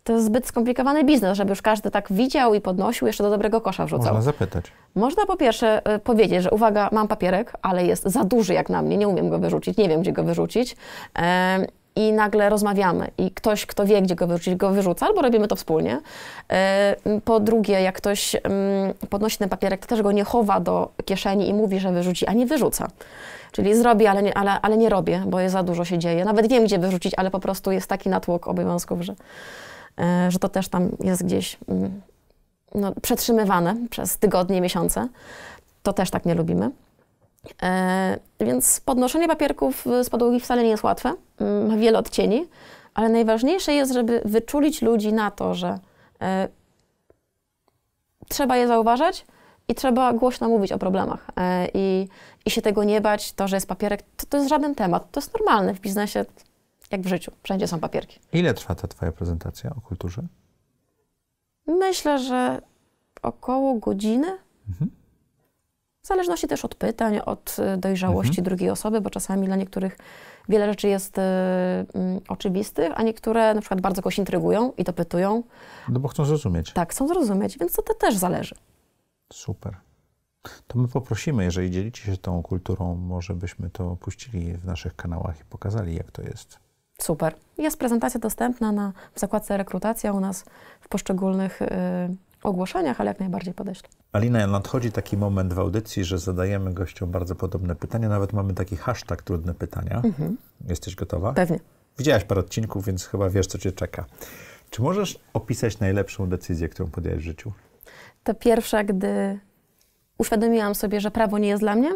To jest zbyt skomplikowany biznes, żeby już każdy tak widział i podnosił, jeszcze do dobrego kosza wrzucał. Można zapytać. Można po pierwsze e, powiedzieć, że uwaga, mam papierek, ale jest za duży jak na mnie, nie umiem go wyrzucić, nie wiem, gdzie go wyrzucić. E, i nagle rozmawiamy i ktoś, kto wie, gdzie go wyrzucić, go wyrzuca, albo robimy to wspólnie. Yy, po drugie, jak ktoś mm, podnosi ten papierek, to też go nie chowa do kieszeni i mówi, że wyrzuci, a nie wyrzuca. Czyli zrobi, ale nie, ale, ale nie robię, bo jest za dużo się dzieje. Nawet wiem, gdzie wyrzucić, ale po prostu jest taki natłok obowiązków, że, yy, że to też tam jest gdzieś mm, no, przetrzymywane przez tygodnie, miesiące. To też tak nie lubimy. E, więc podnoszenie papierków z podłogi wcale nie jest łatwe, mm, ma wiele odcieni, ale najważniejsze jest, żeby wyczulić ludzi na to, że e, trzeba je zauważać i trzeba głośno mówić o problemach e, i, i się tego nie bać, to, że jest papierek, to, to jest żaden temat, to jest normalne w biznesie, jak w życiu, wszędzie są papierki. Ile trwa ta twoja prezentacja o kulturze? Myślę, że około godziny. Mhm. W zależności też od pytań, od e, dojrzałości mhm. drugiej osoby, bo czasami dla niektórych wiele rzeczy jest y, y, oczywistych, a niektóre na przykład bardzo kogoś intrygują i dopytują. No bo chcą zrozumieć. Tak, chcą zrozumieć, więc to, to też zależy. Super. To my poprosimy, jeżeli dzielicie się tą kulturą, może byśmy to puścili w naszych kanałach i pokazali, jak to jest. Super. Jest prezentacja dostępna na, w zakładce rekrutacja u nas w poszczególnych y, ogłoszeniach, ale jak najbardziej podeślę. Alina, nadchodzi taki moment w audycji, że zadajemy gościom bardzo podobne pytania. Nawet mamy taki hashtag trudne pytania. Mhm. Jesteś gotowa? Pewnie. Widziałaś parę odcinków, więc chyba wiesz, co cię czeka. Czy możesz opisać najlepszą decyzję, którą podjęłaś w życiu? Ta pierwsza, gdy uświadomiłam sobie, że prawo nie jest dla mnie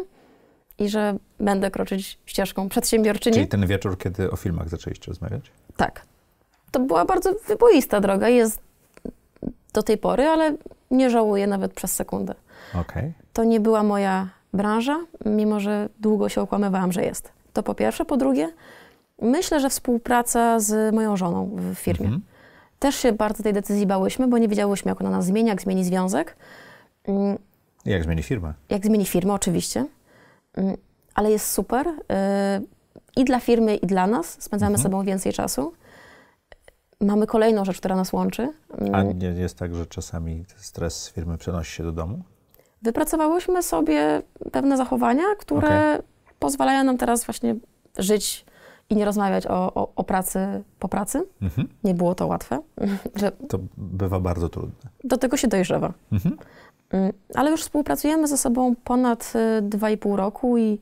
i że będę kroczyć ścieżką przedsiębiorczyni. Czyli ten wieczór, kiedy o filmach zaczęliście rozmawiać? Tak. To była bardzo wyboista droga. Jest do tej pory, ale nie żałuję nawet przez sekundę. Okay. To nie była moja branża, mimo że długo się okłamywałam, że jest. To po pierwsze. Po drugie, myślę, że współpraca z moją żoną w firmie. Mm -hmm. Też się bardzo tej decyzji bałyśmy, bo nie wiedziałyśmy, jak ona nas zmieni, jak zmieni związek. Mm. Jak zmieni firmę. Jak zmieni firmę, oczywiście. Mm. Ale jest super. Y, I dla firmy, i dla nas. Spędzamy mhm. sobą więcej czasu mamy kolejną rzecz, która nas łączy. Mm. A nie jest tak, że czasami stres z firmy przenosi się do domu? Wypracowałyśmy sobie pewne zachowania, które okay. pozwalają nam teraz właśnie żyć i nie rozmawiać o, o, o pracy po pracy. Mhm. Nie było to łatwe. To bywa bardzo trudne. Do tego się dojrzewa. Mhm. Mm, ale już współpracujemy ze sobą ponad 2,5 y, roku i,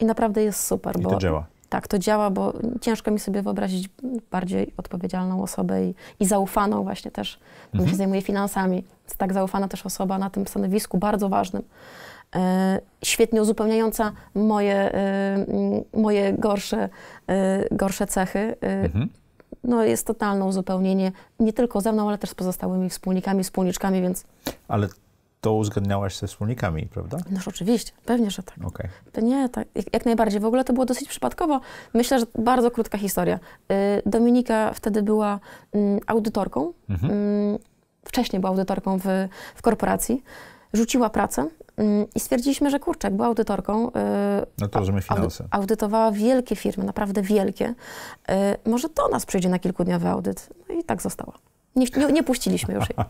i naprawdę jest super. I to działa tak, to działa, bo ciężko mi sobie wyobrazić bardziej odpowiedzialną osobę i, i zaufaną właśnie też, bo mhm. się zajmuje finansami. Jest tak zaufana też osoba na tym stanowisku, bardzo ważnym. E, świetnie uzupełniająca moje, e, moje gorsze, e, gorsze cechy. E, mhm. No, jest totalne uzupełnienie nie tylko ze mną, ale też z pozostałymi wspólnikami, wspólniczkami, więc... Ale to uzgadniałaś ze wspólnikami, prawda? No oczywiście, pewnie, że tak. Okay. Nie, tak, jak, jak, najbardziej. W ogóle to było dosyć przypadkowo. Myślę, że bardzo krótka historia. Y, Dominika wtedy była mm, audytorką. Mhm. Mm, wcześniej była audytorką w, w korporacji. Rzuciła pracę mm, i stwierdziliśmy, że kurczek, była audytorką. Y, no to rozumiem finanse. Audytowała wielkie firmy, naprawdę wielkie. Y, może to nas przyjdzie na kilkudniowy audyt. No i tak została. Nie, nie, nie puściliśmy już jej.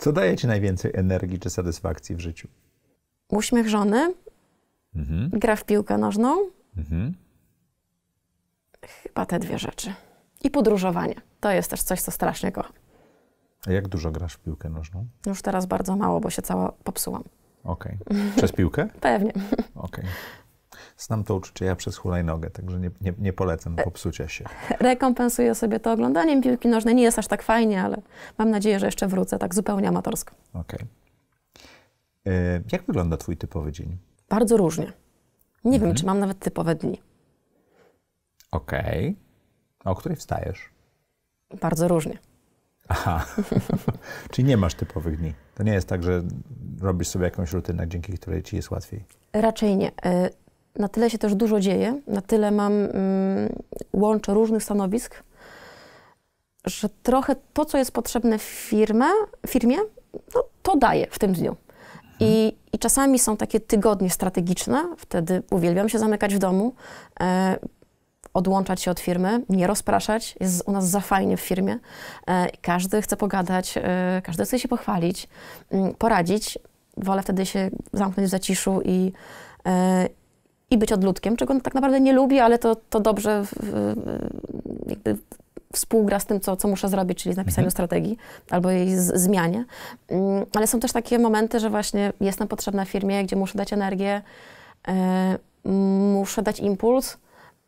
Co daje ci najwięcej energii czy satysfakcji w życiu? Uśmiech żony, mhm. gra w piłkę nożną. Mhm. Chyba te dwie rzeczy. I podróżowanie. To jest też coś, co strasznie kocham. A jak dużo grasz w piłkę nożną? Już teraz bardzo mało, bo się cała popsułam. Okej. Okay. Przez piłkę? Pewnie. Okej. Okay. Znam to uczucie ja przez hulajnogę, także nie, nie, nie polecam e, popsucia się. Rekompensuję sobie to oglądaniem piłki nożnej. Nie jest aż tak fajnie, ale mam nadzieję, że jeszcze wrócę tak zupełnie amatorsko. Okej. Okay. E, jak wygląda Twój typowy dzień? Bardzo różnie. Nie mhm. wiem, czy mam nawet typowe dni. Okej. Okay. A o której wstajesz? Bardzo różnie. Aha. Czyli nie masz typowych dni. To nie jest tak, że robisz sobie jakąś rutynę, dzięki której ci jest łatwiej. Raczej nie. E, na tyle się też dużo dzieje, na tyle mam, mm, łączę różnych stanowisk, że trochę to, co jest potrzebne firmę, firmie, no, to daję w tym dniu. I, mhm. I, czasami są takie tygodnie strategiczne, wtedy uwielbiam się zamykać w domu, e, odłączać się od firmy, nie rozpraszać. Jest u nas za fajnie w firmie. E, każdy chce pogadać, e, każdy chce się pochwalić, mm, poradzić. Wolę wtedy się zamknąć w zaciszu i, e, i być odludkiem, czego tak naprawdę nie lubi, ale to, to dobrze jakby współgra z tym, co, co muszę zrobić, czyli z napisaniem mhm. strategii albo jej z, zmianie. Mm, ale są też takie momenty, że właśnie jestem potrzebna firmie, gdzie muszę dać energię, e, muszę dać impuls,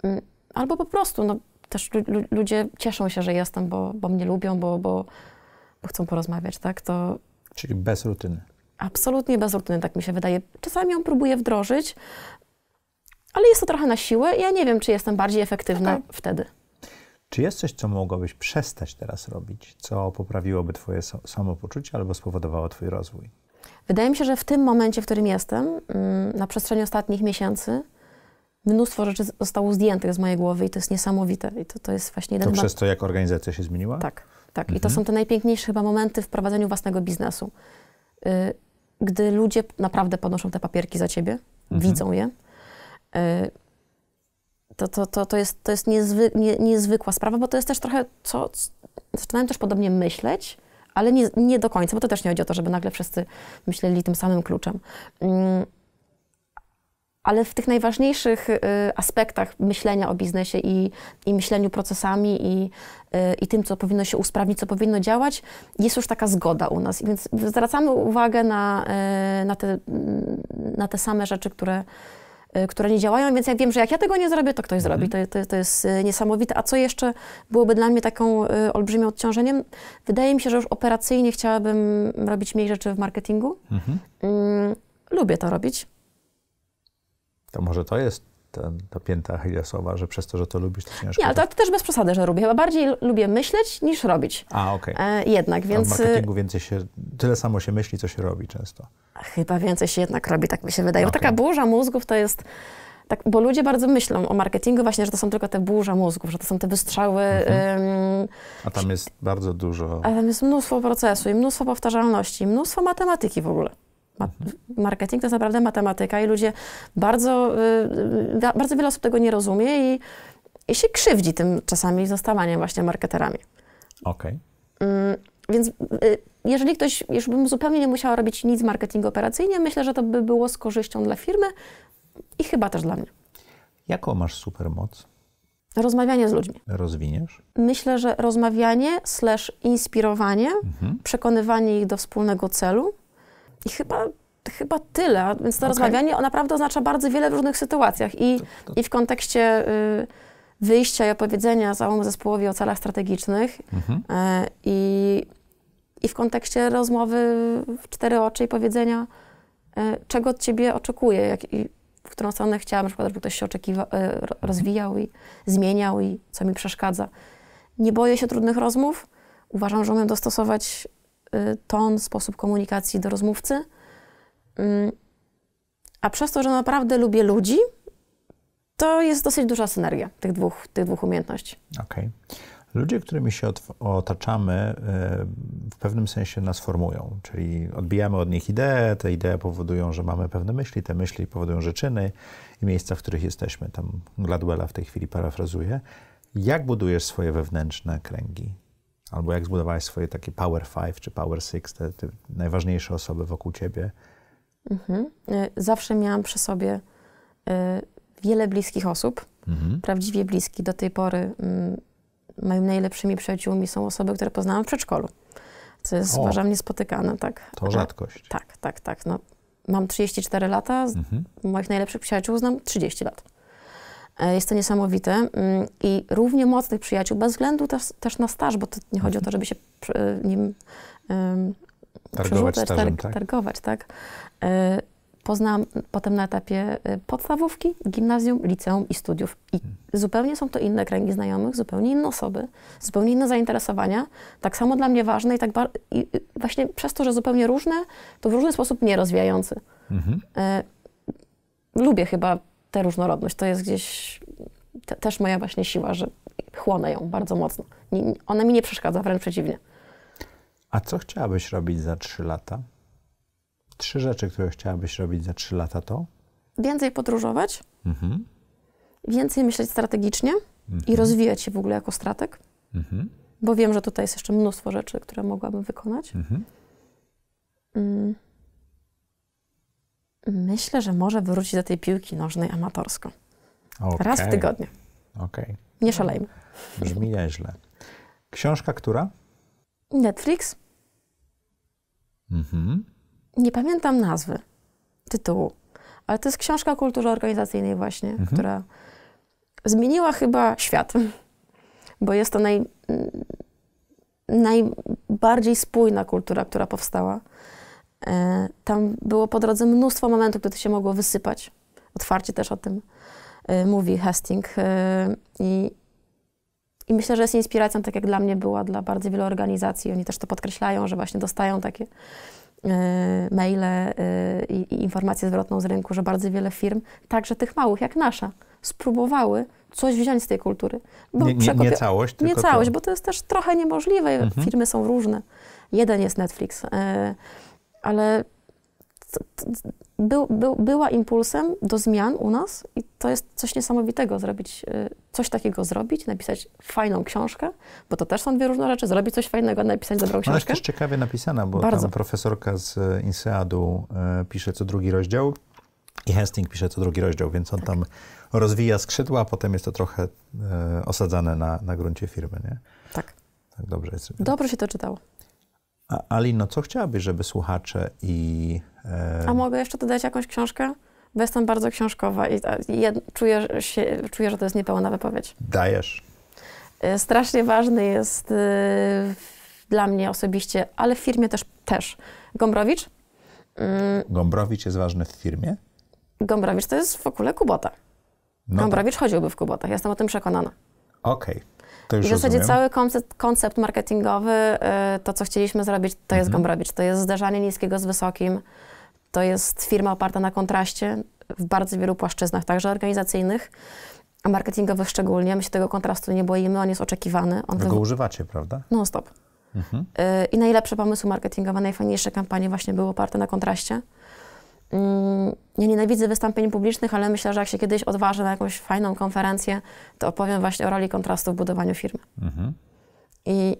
mm, albo po prostu no, też ludzie cieszą się, że jestem, bo, bo mnie lubią, bo, bo, bo chcą porozmawiać, tak? To... Czyli bez rutyny. Absolutnie bez rutyny, tak mi się wydaje. Czasami ją próbuję wdrożyć, ale jest to trochę na siłę. Ja nie wiem, czy jestem bardziej efektywna okay. No tak. wtedy. Czy jest coś, co mogłabyś przestać teraz robić, co poprawiłoby Twoje so samopoczucie albo spowodowało Twój rozwój? Wydaje mi się, że w tym momencie, w którym jestem, mm, na przestrzeni ostatnich miesięcy, mnóstwo rzeczy zostało zdjętych z mojej głowy i to jest niesamowite. I to, to jest właśnie jeden... To przez to, jak organizacja się zmieniła? Tak, tak. Mhm. I to mhm. są te najpiękniejsze chyba momenty w prowadzeniu własnego biznesu. Y, gdy ludzie naprawdę podnoszą te papierki za ciebie, mhm. widzą je, Y, to, to, to, to jest, to jest niezwy, nie, niezwykła sprawa, bo to jest też trochę, co, zaczynałem też podobnie myśleć, ale nie, nie do końca, bo to też nie chodzi o to, żeby nagle wszyscy myśleli tym samym kluczem. Mm, ale w tych najważniejszych y, aspektach myślenia o biznesie i, i myśleniu procesami i, y, i tym, co powinno się usprawnić, co powinno działać, jest już taka zgoda u nas. Więc zwracamy uwagę na, na, te, na te same rzeczy, które, Y, które nie działają, więc jak wiem, że jak ja tego nie zrobię, to ktoś mhm. zrobi. To, to, to jest y, niesamowite. A co jeszcze byłoby dla mnie taką y, olbrzymim odciążeniem? Wydaje mi się, że już operacyjnie chciałabym robić mniej rzeczy w marketingu. Mhm. Mm, lubię to robić. To może to jest ta, ta pięta Achillesowa, że przez to, że to lubisz, to ciężko. Nie, ale to, to też bez przesady, że lubię. Chyba bardziej lubię myśleć niż robić. A, okej. Okay. E, jednak, więc... A e, w marketingu więcej się, tyle samo się myśli, co się robi często. Chyba więcej się jednak robi, tak mi się wydaje. Okay. Bo taka burza mózgów to jest... Tak, bo ludzie bardzo myślą o marketingu właśnie, że to są tylko te burza mózgów, że to są te wystrzały. Mhm. a tam jest bardzo dużo. A tam jest mnóstwo procesu i mnóstwo powtarzalności, i mnóstwo matematyki w ogóle marketing to jest naprawdę matematyka i ludzie bardzo, y, y, bardzo wiele osób tego nie rozumie i, i się krzywdzi tym czasami zostawaniem właśnie marketerami. Okej. Okay. Mm, więc y, jeżeli ktoś, już bym zupełnie nie musiała robić nic marketingu operacyjnie, myślę, że to by było z korzyścią dla firmy i chyba też dla mnie. Jaką masz supermoc? Rozmawianie z ludźmi. Rozwiniesz? Myślę, że rozmawianie slash inspirowanie, mhm. przekonywanie ich do wspólnego celu, i chyba chyba tyle, więc to okay. rozmawianie naprawdę oznacza bardzo wiele w różnych sytuacjach i, to, tak, to. Tak. i w kontekście y, wyjścia i opowiedzenia całemu zespołowi o celach strategicznych mhm. y, i, i w kontekście rozmowy w cztery oczy i powiedzenia, y, czego od ciebie oczekuję, jak, i w którą stronę chciałam, na przykład, żeby ktoś się oczekiwa, e, mhm. rozwijał i zmieniał i co mi przeszkadza. Nie boję się trudnych rozmów, uważam, że umiem dostosować Y, ton, sposób komunikacji do rozmówcy. Mm. A przez to, że naprawdę lubię ludzi, to jest dosyć duża synergia tych dwóch, tych dwóch umiejętności. Okej. Okay. Ludzie, którymi się otaczamy, y, w pewnym sensie nas formują, czyli odbijamy od nich idee, te idee powodują, że mamy pewne myśli, te myśli powodują czyny i miejsca, w których jesteśmy. Tam Gladwella w tej chwili parafrazuje. Jak budujesz swoje wewnętrzne kręgi? albo jak zbudowałeś swoje takie Power Five czy Power Six, te, te najważniejsze osoby wokół ciebie? Mhm. E, zawsze miałam przy sobie e, wiele bliskich osób, mhm. prawdziwie bliskich. Do tej pory mm, moimi najlepszymi przyjaciółmi są osoby, które poznałam w przedszkolu, co jest o, uważam niespotykane. Tak? To rzadkość. Tak, tak, tak. No, mam 34 lata, mhm. moich najlepszych przyjaciół znam 30 lat. E, jest to niesamowite mm, i równie mocnych przyjaciół, bez względu też, też na staż, bo to nie chodzi o to, żeby się e, nim um, targować, targ, tak? targować, tak? E, poznałam potem na etapie podstawówki, gimnazjum, liceum i studiów. I zupełnie są to inne kręgi znajomych, zupełnie inne osoby, zupełnie inne zainteresowania. Tak samo dla mnie ważne i tak i właśnie przez to, że zupełnie różne, to w różny sposób mnie rozwijający. Mhm. lubię chyba tę różnorodność. To jest gdzieś te, też moja właśnie siła, że chłonę ją bardzo mocno. Nie, ona mi nie przeszkadza, wręcz przeciwnie. A co chciałabyś robić za trzy lata? Trzy rzeczy, które chciałabyś robić za trzy lata to? Więcej podróżować, mhm. więcej myśleć strategicznie mhm. i rozwijać się w ogóle jako strateg, mhm. bo wiem, że tutaj jest jeszcze mnóstwo rzeczy, które mogłabym wykonać. Mhm. Mm. Myślę, że może wrócić do tej piłki nożnej amatorsko. Okay. Raz w tygodniu. Okay. Nie szalejmy. Brzmi nieźle. Książka która? Netflix. Mhm. Nie pamiętam nazwy, tytułu, ale to jest książka o kulturze organizacyjnej właśnie, mhm. która zmieniła chyba świat, bo jest to naj, najbardziej spójna kultura, która powstała. E, tam było po drodze mnóstwo momentów, gdy to się mogło wysypać. Otwarcie też o tym e, mówi Hastings. E, I, I, myślę, że jest inspiracją, tak jak dla mnie była, dla bardzo wielu organizacji. Oni też to podkreślają, że właśnie dostają takie maile i, i informację zwrotną z rynku, że bardzo wiele firm, także tych małych jak nasza, spróbowały coś wziąć z tej kultury. Bo nie, nie, nie całość, tylko Nie całość, to... bo to jest też trochę niemożliwe. Mhm. Firmy są różne. Jeden jest Netflix ale była impulsem do zmian u nas i to jest coś niesamowitego zrobić, y, coś takiego zrobić, napisać fajną książkę, bo to też są dwie różne rzeczy, zrobić coś fajnego, napisać dobrą książkę. Ona jest też ciekawie napisana, bo Bardzo. tam profesorka z y, INSEAD-u y, pisze co drugi rozdział i Hastings pisze co drugi rozdział, więc on tak. tam rozwija skrzydła, a potem jest to trochę osadzane na, na gruncie firmy, nie? Tak. Tak, dobrze jest. Dobrze się to czytało. A, Ali, no co chciałabyś, żeby słuchacze i... E... A mogę jeszcze dodać jakąś książkę? Bo jestem bardzo książkowa i, i ja czuję, się, czuję, że to jest niepełna wypowiedź. Dajesz. E, strasznie ważny jest y, dla mnie osobiście, ale w firmie też, też. Gombrowicz. Mm. Gombrowicz jest ważny w firmie? Gombrowicz to jest w ogóle Kubota. No Gombrowicz tak. chodziłby w Kubotach, jestem o tym przekonana. Okej. Okay. To I w zasadzie rozumiem. cały koncept, koncept marketingowy, y, to co chcieliśmy zrobić, to jest mhm. Gombrowicz. To jest zderzanie niskiego z wysokim. To jest firma oparta na kontraście w bardzo wielu płaszczyznach, także organizacyjnych, a marketingowych szczególnie. My się tego kontrastu nie boimy, on jest oczekiwany. On Wy go używacie, prawda? Non stop. Mhm. Y, I najlepsze pomysły marketingowe, najfajniejsze kampanie właśnie były oparte na kontraście. Mm, ja nienawidzę wystąpień publicznych, ale myślę, że jak się kiedyś odważę na jakąś fajną konferencję, to opowiem właśnie o roli kontrastu w budowaniu firmy. Mhm. I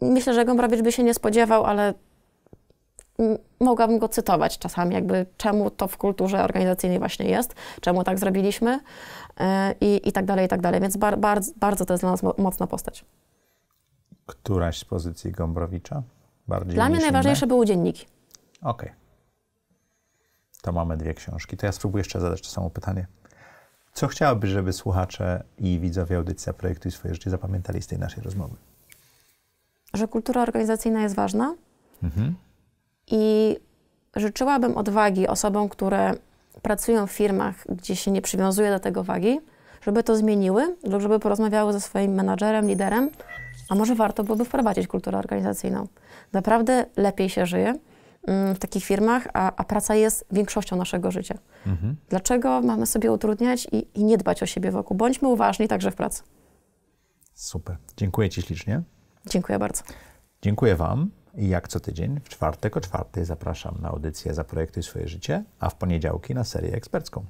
myślę, że Gombrowicz by się nie spodziewał, ale mogłabym go cytować czasami, jakby czemu to w kulturze organizacyjnej właśnie jest, czemu tak zrobiliśmy e, i, i tak dalej, i tak dalej. Więc bar, bar, bardzo to jest dla nas mocna postać. Któraś z pozycji Gombrowicza? Bardziej dla mnie najważniejsze były dzienniki. Okej. Okay to mamy dwie książki. To ja spróbuję jeszcze zadać to samo pytanie. Co chciałabyś, żeby słuchacze i widzowie audycji i swoje życie zapamiętali z tej naszej rozmowy? Że kultura organizacyjna jest ważna mhm. i życzyłabym odwagi osobom, które pracują w firmach, gdzie się nie przywiązuje do tego wagi, żeby to zmieniły lub żeby porozmawiały ze swoim menadżerem, liderem, a może warto byłoby wprowadzić kulturę organizacyjną. Naprawdę lepiej się żyje. Mm, w takich firmach, a, a, praca jest większością naszego życia. Mhm. Dlaczego mamy sobie utrudniać i, i, nie dbać o siebie wokół? Bądźmy uważni także w pracy. Super. Dziękuję Ci ślicznie. Dziękuję bardzo. Dziękuję Wam. I jak co tydzień, w czwartek o czwartej zapraszam na audycję Zaprojektuj swoje życie, a w poniedziałki na serię ekspercką.